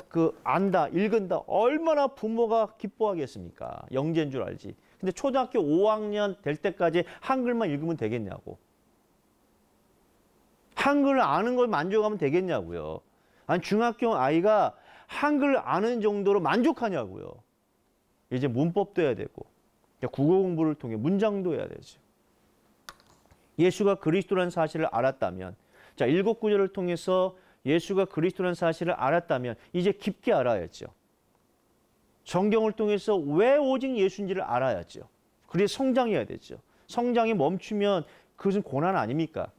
그 안다 읽은다 얼마나 부모가 기뻐하겠습니까 영재인 줄 알지 근데 초등학교 5학년 될 때까지 한글만 읽으면 되겠냐고 한글을 아는 걸 만족하면 되겠냐고요 아니 중학교 아이가 한글 아는 정도로 만족하냐고요 이제 문법도 해야 되고 그러니까 국어 공부를 통해 문장도 해야 되죠 예수가 그리스도라는 사실을 알았다면 자, 일곱 구절을 통해서 예수가 그리스도라는 사실을 알았다면 이제 깊게 알아야죠. 성경을 통해서 왜 오직 예수인지를 알아야죠. 그래서 성장해야 되죠. 성장이 멈추면 그것은 고난 아닙니까?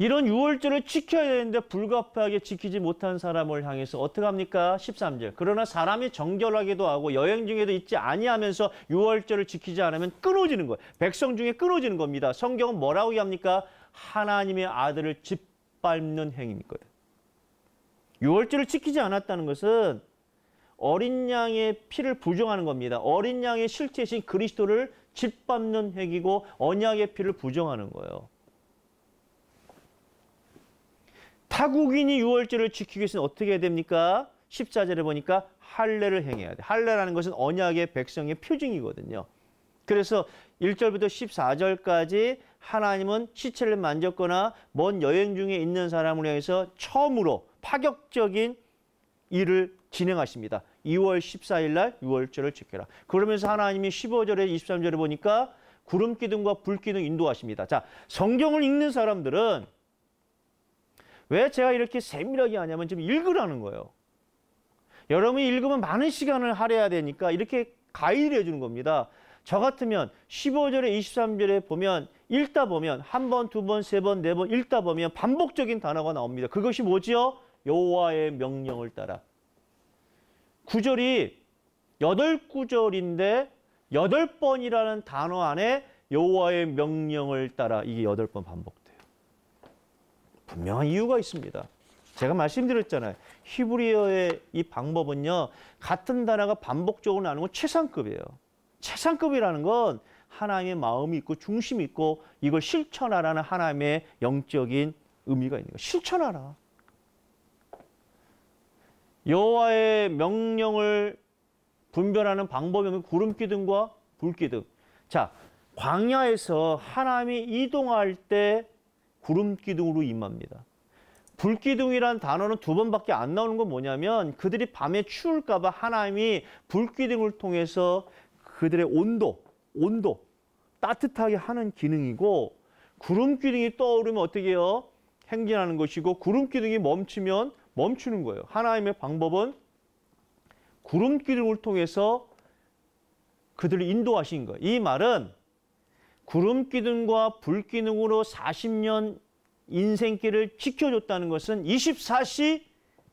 이런 유월절을 지켜야 되는데 불가피하게 지키지 못한 사람을 향해서 어떻게 합니까? 13절. 그러나 사람이 정결하기도 하고 여행 중에도 있지 아니하면서 유월절을 지키지 않으면 끊어지는 거예요. 백성 중에 끊어지는 겁니다. 성경은 뭐라고 얘기 합니까? 하나님의 아들을 짓밟는 행위입니다. 유월절을 지키지 않았다는 것은 어린 양의 피를 부정하는 겁니다. 어린 양의 실체이신 그리스도를 짓밟는 행위고 언약의 피를 부정하는 거예요. 타국인이 유월절을 지키기 위해서는 어떻게 해야 됩니까? 십자절에 보니까 할례를 행해야 돼. 할례라는 것은 언약의 백성의 표징이거든요. 그래서 1절부터 14절까지 하나님은 시체를 만졌거나 먼 여행 중에 있는 사람을 향해서 처음으로 파격적인 일을 진행하십니다. 2월 14일 날 유월절을 지켜라. 그러면서 하나님이 15절에 23절에 보니까 구름 기둥과 불 기둥 인도하십니다. 자, 성경을 읽는 사람들은 왜 제가 이렇게 세밀하게 하냐면 좀 읽으라는 거예요. 여러분이 읽으면 많은 시간을 할애해야 되니까 이렇게 가이드를 해주는 겁니다. 저 같으면 15절에 23절에 보면 읽다 보면 한 번, 두 번, 세 번, 네 번 읽다 보면 반복적인 단어가 나옵니다. 그것이 뭐지요? 여호와의 명령을 따라. 구절이 여덟 구절인데 여덟 번이라는 단어 안에 여호와의 명령을 따라 이게 여덟 번 반복. 분명한 이유가 있습니다. 제가 말씀드렸잖아요. 히브리어의 이 방법은요. 같은 단어가 반복적으로 나오는 건 최상급이에요. 최상급이라는 건 하나님의 마음이 있고 중심이 있고 이걸 실천하라는 하나님의 영적인 의미가 있는 거 실천하라. 여호와의 명령을 분별하는 방법이 구름 기둥과 불 기둥. 자, 광야에서 하나님이 이동할 때 구름 기둥으로 임합니다. 불기둥이란 단어는 두 번밖에 안 나오는 건 뭐냐면 그들이 밤에 추울까 봐 하나님이 불기둥을 통해서 그들의 온도, 온도 따뜻하게 하는 기능이고 구름 기둥이 떠오르면 어떻게 해요? 행진하는 것이고 구름 기둥이 멈추면 멈추는 거예요. 하나님의 방법은 구름 기둥을 통해서 그들을 인도하신 거예요. 이 말은 구름 기둥과 불 기둥으로 40년 인생길을 지켜줬다는 것은 24시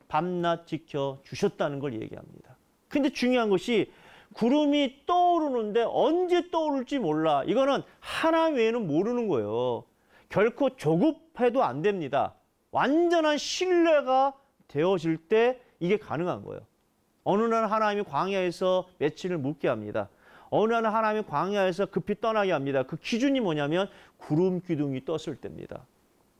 밤낮 지켜주셨다는 걸 얘기합니다. 근데 중요한 것이 구름이 떠오르는데 언제 떠오를지 몰라. 이거는 하나 외에는 모르는 거예요. 결코 조급해도 안 됩니다. 완전한 신뢰가 되어질 때 이게 가능한 거예요. 어느 날 하나님이 광야에서 며칠을 묵게 합니다. 어느 날 하나님이 광야에서 급히 떠나게 합니다. 그 기준이 뭐냐면 구름 기둥이 떴을 때입니다.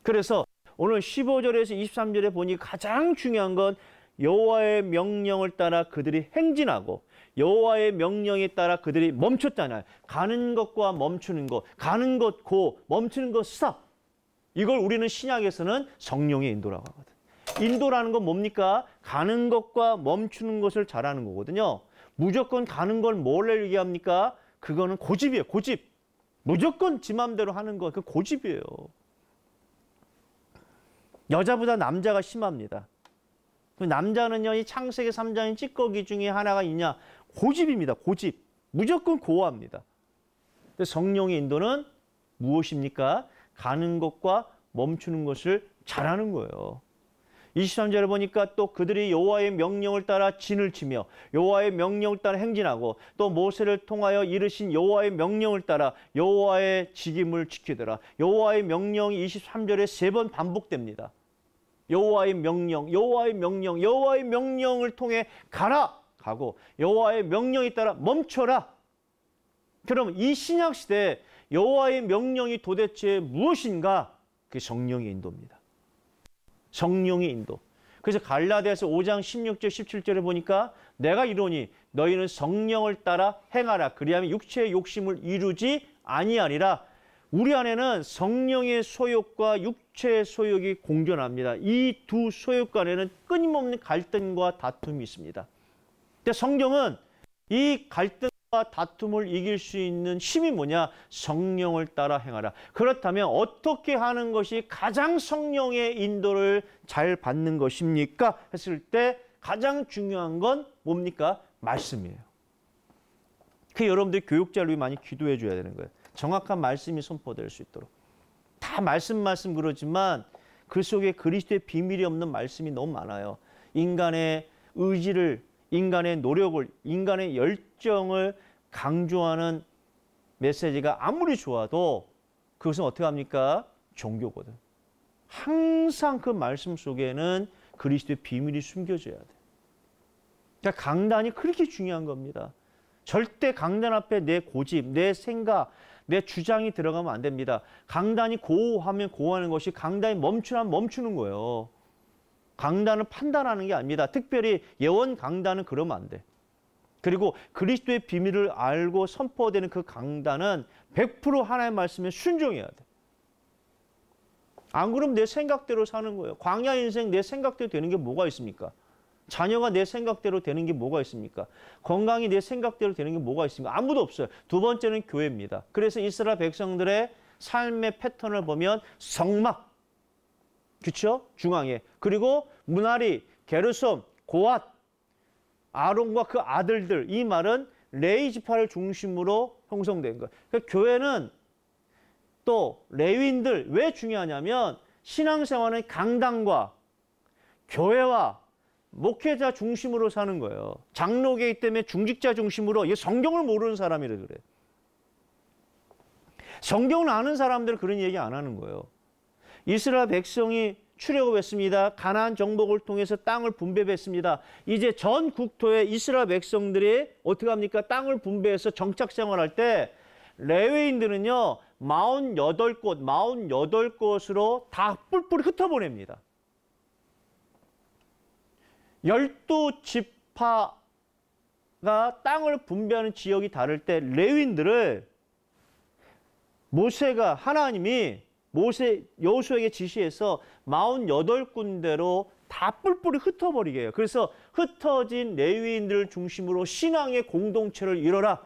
그래서 오늘 15절에서 23절에 보니 가장 중요한 건 여호와의 명령을 따라 그들이 행진하고 여호와의 명령에 따라 그들이 멈췄잖아요. 가는 것과 멈추는 것, 가는 것 고, 멈추는 것 스탑. 이걸 우리는 신약에서는 성령의 인도라고 하거든. 인도라는 건 뭡니까? 가는 것과 멈추는 것을 잘하는 거거든요. 무조건 가는 걸 뭘를 얘기합니까? 그거는 고집이에요. 고집. 무조건 지 맘대로 하는 거. 그 고집이에요. 여자보다 남자가 심합니다. 그 남자는요, 이 창세기 3장의 찌꺼기 중에 하나가 있냐? 고집입니다. 고집. 무조건 고호합니다. 근데 성령의 인도는 무엇입니까? 가는 것과 멈추는 것을 잘하는 거예요. 23절에 보니까 또 그들이 여호와의 명령을 따라 진을 치며 여호와의 명령을 따라 행진하고 또 모세를 통하여 이르신 여호와의 명령을 따라 여호와의 직임을 지키더라. 여호와의 명령이 23절에 세 번 반복됩니다. 여호와의 명령, 여호와의 명령, 여호와의 명령을 통해 가라 가고 여호와의 명령에 따라 멈춰라. 그럼 이 신약 시대에 여호와의 명령이 도대체 무엇인가? 그 성령의 인도입니다. 성령의 인도. 그래서 갈라디아서 5장 16절 17절에 보니까 내가 이러니 너희는 성령을 따라 행하라 그리하면 육체의 욕심을 이루지 아니하리라. 우리 안에는 성령의 소욕과 육체의 소욕이 공존합니다. 이 두 소욕 간에는 끊임없는 갈등과 다툼이 있습니다. 근데 성경은 이 갈등 다툼을 이길 수 있는 힘이 뭐냐? 성령을 따라 행하라. 그렇다면 어떻게 하는 것이 가장 성령의 인도를 잘 받는 것입니까? 했을 때 가장 중요한 건 뭡니까? 말씀이에요. 그 여러분들 교육자를 위해 많이 기도해 줘야 되는 거예요. 정확한 말씀이 선포될 수 있도록. 다 말씀 말씀 그러지만 그 속에 그리스도의 비밀이 없는 말씀이 너무 많아요. 인간의 의지를 인간의 노력을, 인간의 열정을 강조하는 메시지가 아무리 좋아도 그것은 어떻게 합니까? 종교거든. 항상 그 말씀 속에는 그리스도의 비밀이 숨겨져야 돼. 그러니까 강단이 그렇게 중요한 겁니다. 절대 강단 앞에 내 고집, 내 생각, 내 주장이 들어가면 안 됩니다. 강단이 고하면 고하는 것이 강단이 멈추면 멈추는 거예요. 강단을 판단하는 게 아닙니다. 특별히 예언 강단은 그러면 안 돼. 그리고 그리스도의 비밀을 알고 선포되는 그 강단은 100% 하나의 말씀에 순종해야 돼. 안 그러면 내 생각대로 사는 거예요. 광야 인생 내 생각대로 되는 게 뭐가 있습니까? 자녀가 내 생각대로 되는 게 뭐가 있습니까? 건강이 내 생각대로 되는 게 뭐가 있습니까? 아무도 없어요. 두 번째는 교회입니다. 그래서 이스라엘 백성들의 삶의 패턴을 보면 성막, 그쵸? 중앙에. 그리고 문하리, 게르솜, 고앗, 아론과 그 아들들 이 말은 레위 지파를 중심으로 형성된 것. 그러니까 교회는 또레위들왜 중요하냐면 신앙생활은 강당과 교회와 목회자 중심으로 사는 거예요. 장로계이 때문에 중직자 중심으로 이 성경을 모르는 사람이라 그래. 성경을 아는 사람들 그런 얘기 안 하는 거예요. 이스라엘 백성이 출애굽했습니다. 가나안 정복을 통해서 땅을 분배했습니다. 이제 전 국토에 이스라엘 백성들이 어떻게 합니까? 땅을 분배해서 정착 생활할 때 레외인들은요. 48곳, 48곳으로 다 뿔뿔이 흩어보냅니다. 열두 지파가 땅을 분배하는 지역이 다를 때 레윈들을 모세가 하나님이 모세 여호수에게 지시해서 마흔여덟 군데로다 뿔뿔이 흩어버리게 해요. 그래서 흩어진 레위인들을 중심으로 신앙의 공동체를 이뤄라.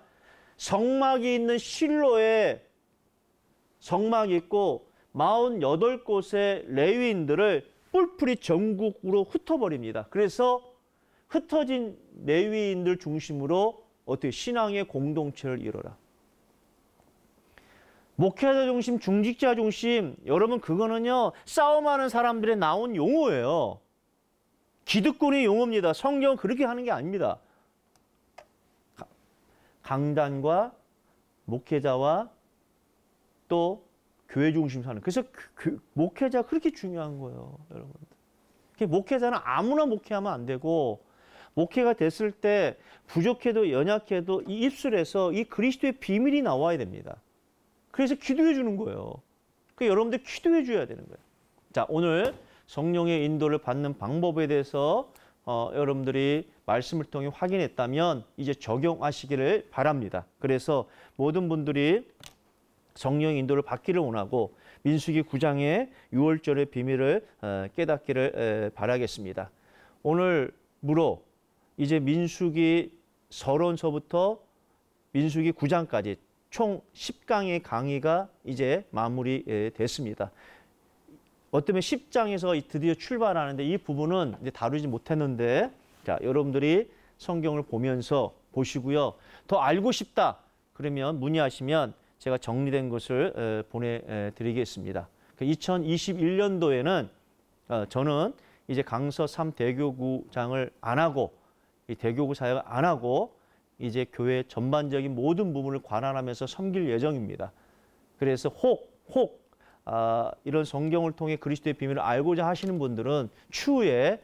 성막이 있는 실로에 성막이 있고 48곳의 레위인들을 뿔뿔이 전국으로 흩어버립니다. 그래서 흩어진 레위인들 중심으로 어떻게 신앙의 공동체를 이뤄라. 목회자 중심, 중직자 중심. 여러분 그거는요. 싸움하는 사람들의 나온 용어예요. 기득권의 용어입니다. 성경 그렇게 하는 게 아닙니다. 강단과 목회자와 또 교회 중심 사는. 그래서 그, 그 목회자 그렇게 중요한 거예요, 여러분. 목회자는 아무나 목회하면 안 되고 목회가 됐을 때 부족해도 연약해도 이 입술에서 이 그리스도의 비밀이 나와야 됩니다. 그래서 기도해 주는 거예요. 그 여러분들 기도해 줘야 되는 거예요. 자, 오늘 성령의 인도를 받는 방법에 대해서 어, 여러분들이 말씀을 통해 확인했다면 이제 적용하시기를 바랍니다. 그래서 모든 분들이 성령 인도를 받기를 원하고 민수기 9장의 6월절의 비밀을 어, 깨닫기를 바라겠습니다. 오늘 무로 이제 민수기 서론서부터 민수기 9장까지 총 10강의 강의가 이제 마무리됐습니다. 예, 어쩌면 10장에서 드디어 출발하는데 이 부분은 이제 다루지 못했는데 자 여러분들이 성경을 보면서 보시고요. 더 알고 싶다 그러면 문의하시면 제가 정리된 것을 보내드리겠습니다. 2021년도에는 그 어, 저는 이제 강서 3대교구장을 안 하고 대교구 사역을 안 하고 이제 교회 전반적인 모든 부분을 관할하면서 섬길 예정입니다. 그래서 혹, 혹, 아, 이런 성경을 통해 그리스도의 비밀을 알고자 하시는 분들은 추후에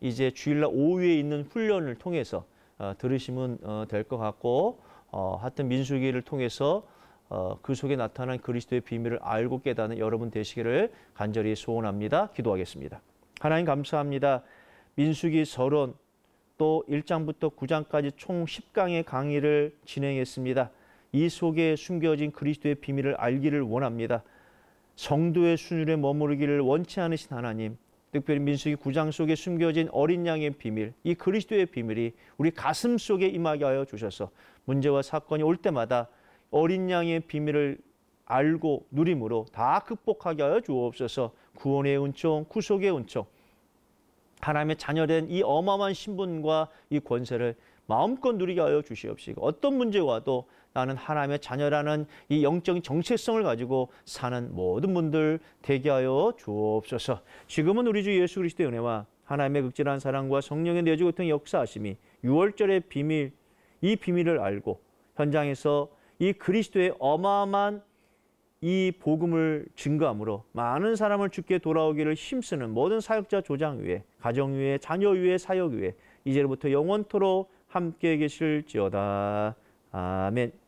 이제 주일날 오후에 있는 훈련을 통해서 어, 들으시면 어, 될것 같고 어, 하여튼 민수기를 통해서 어, 그 속에 나타난 그리스도의 비밀을 알고 깨닫는 여러분 되시기를 간절히 소원합니다. 기도하겠습니다. 하나님 감사합니다. 민수기 서론 또 1장부터 9장까지 총 10강의 강의를 진행했습니다. 이 속에 숨겨진 그리스도의 비밀을 알기를 원합니다. 성도의 순율에 머무르기를 원치 않으신 하나님, 특별히 민수기 9장 속에 숨겨진 어린 양의 비밀, 이 그리스도의 비밀이 우리 가슴 속에 임하게 하여 주셔서 문제와 사건이 올 때마다 어린 양의 비밀을 알고 누림으로 다 극복하게 하여 주옵소서 구원의 은총, 구속의 은총, 하나님의 자녀된 이 어마어마한 신분과 이 권세를 마음껏 누리게 하여 주시옵시고 어떤 문제와도 나는 하나님의 자녀라는 이 영적인 정체성을 가지고 사는 모든 분들 되게 하여 주옵소서. 지금은 우리 주 예수 그리스도의 은혜와 하나님의 극진한 사랑과 성령의 내주 고통 역사하심이 6월절의 비밀 이 비밀을 알고 현장에서 이 그리스도의 어마어마한 이 복음을 증거함으로 많은 사람을 죽게 돌아오기를 힘쓰는 모든 사역자 조장 위에 가정 위에 자녀 위에 사역 위에 이제부터 영원토록 함께 계실지어다 아멘.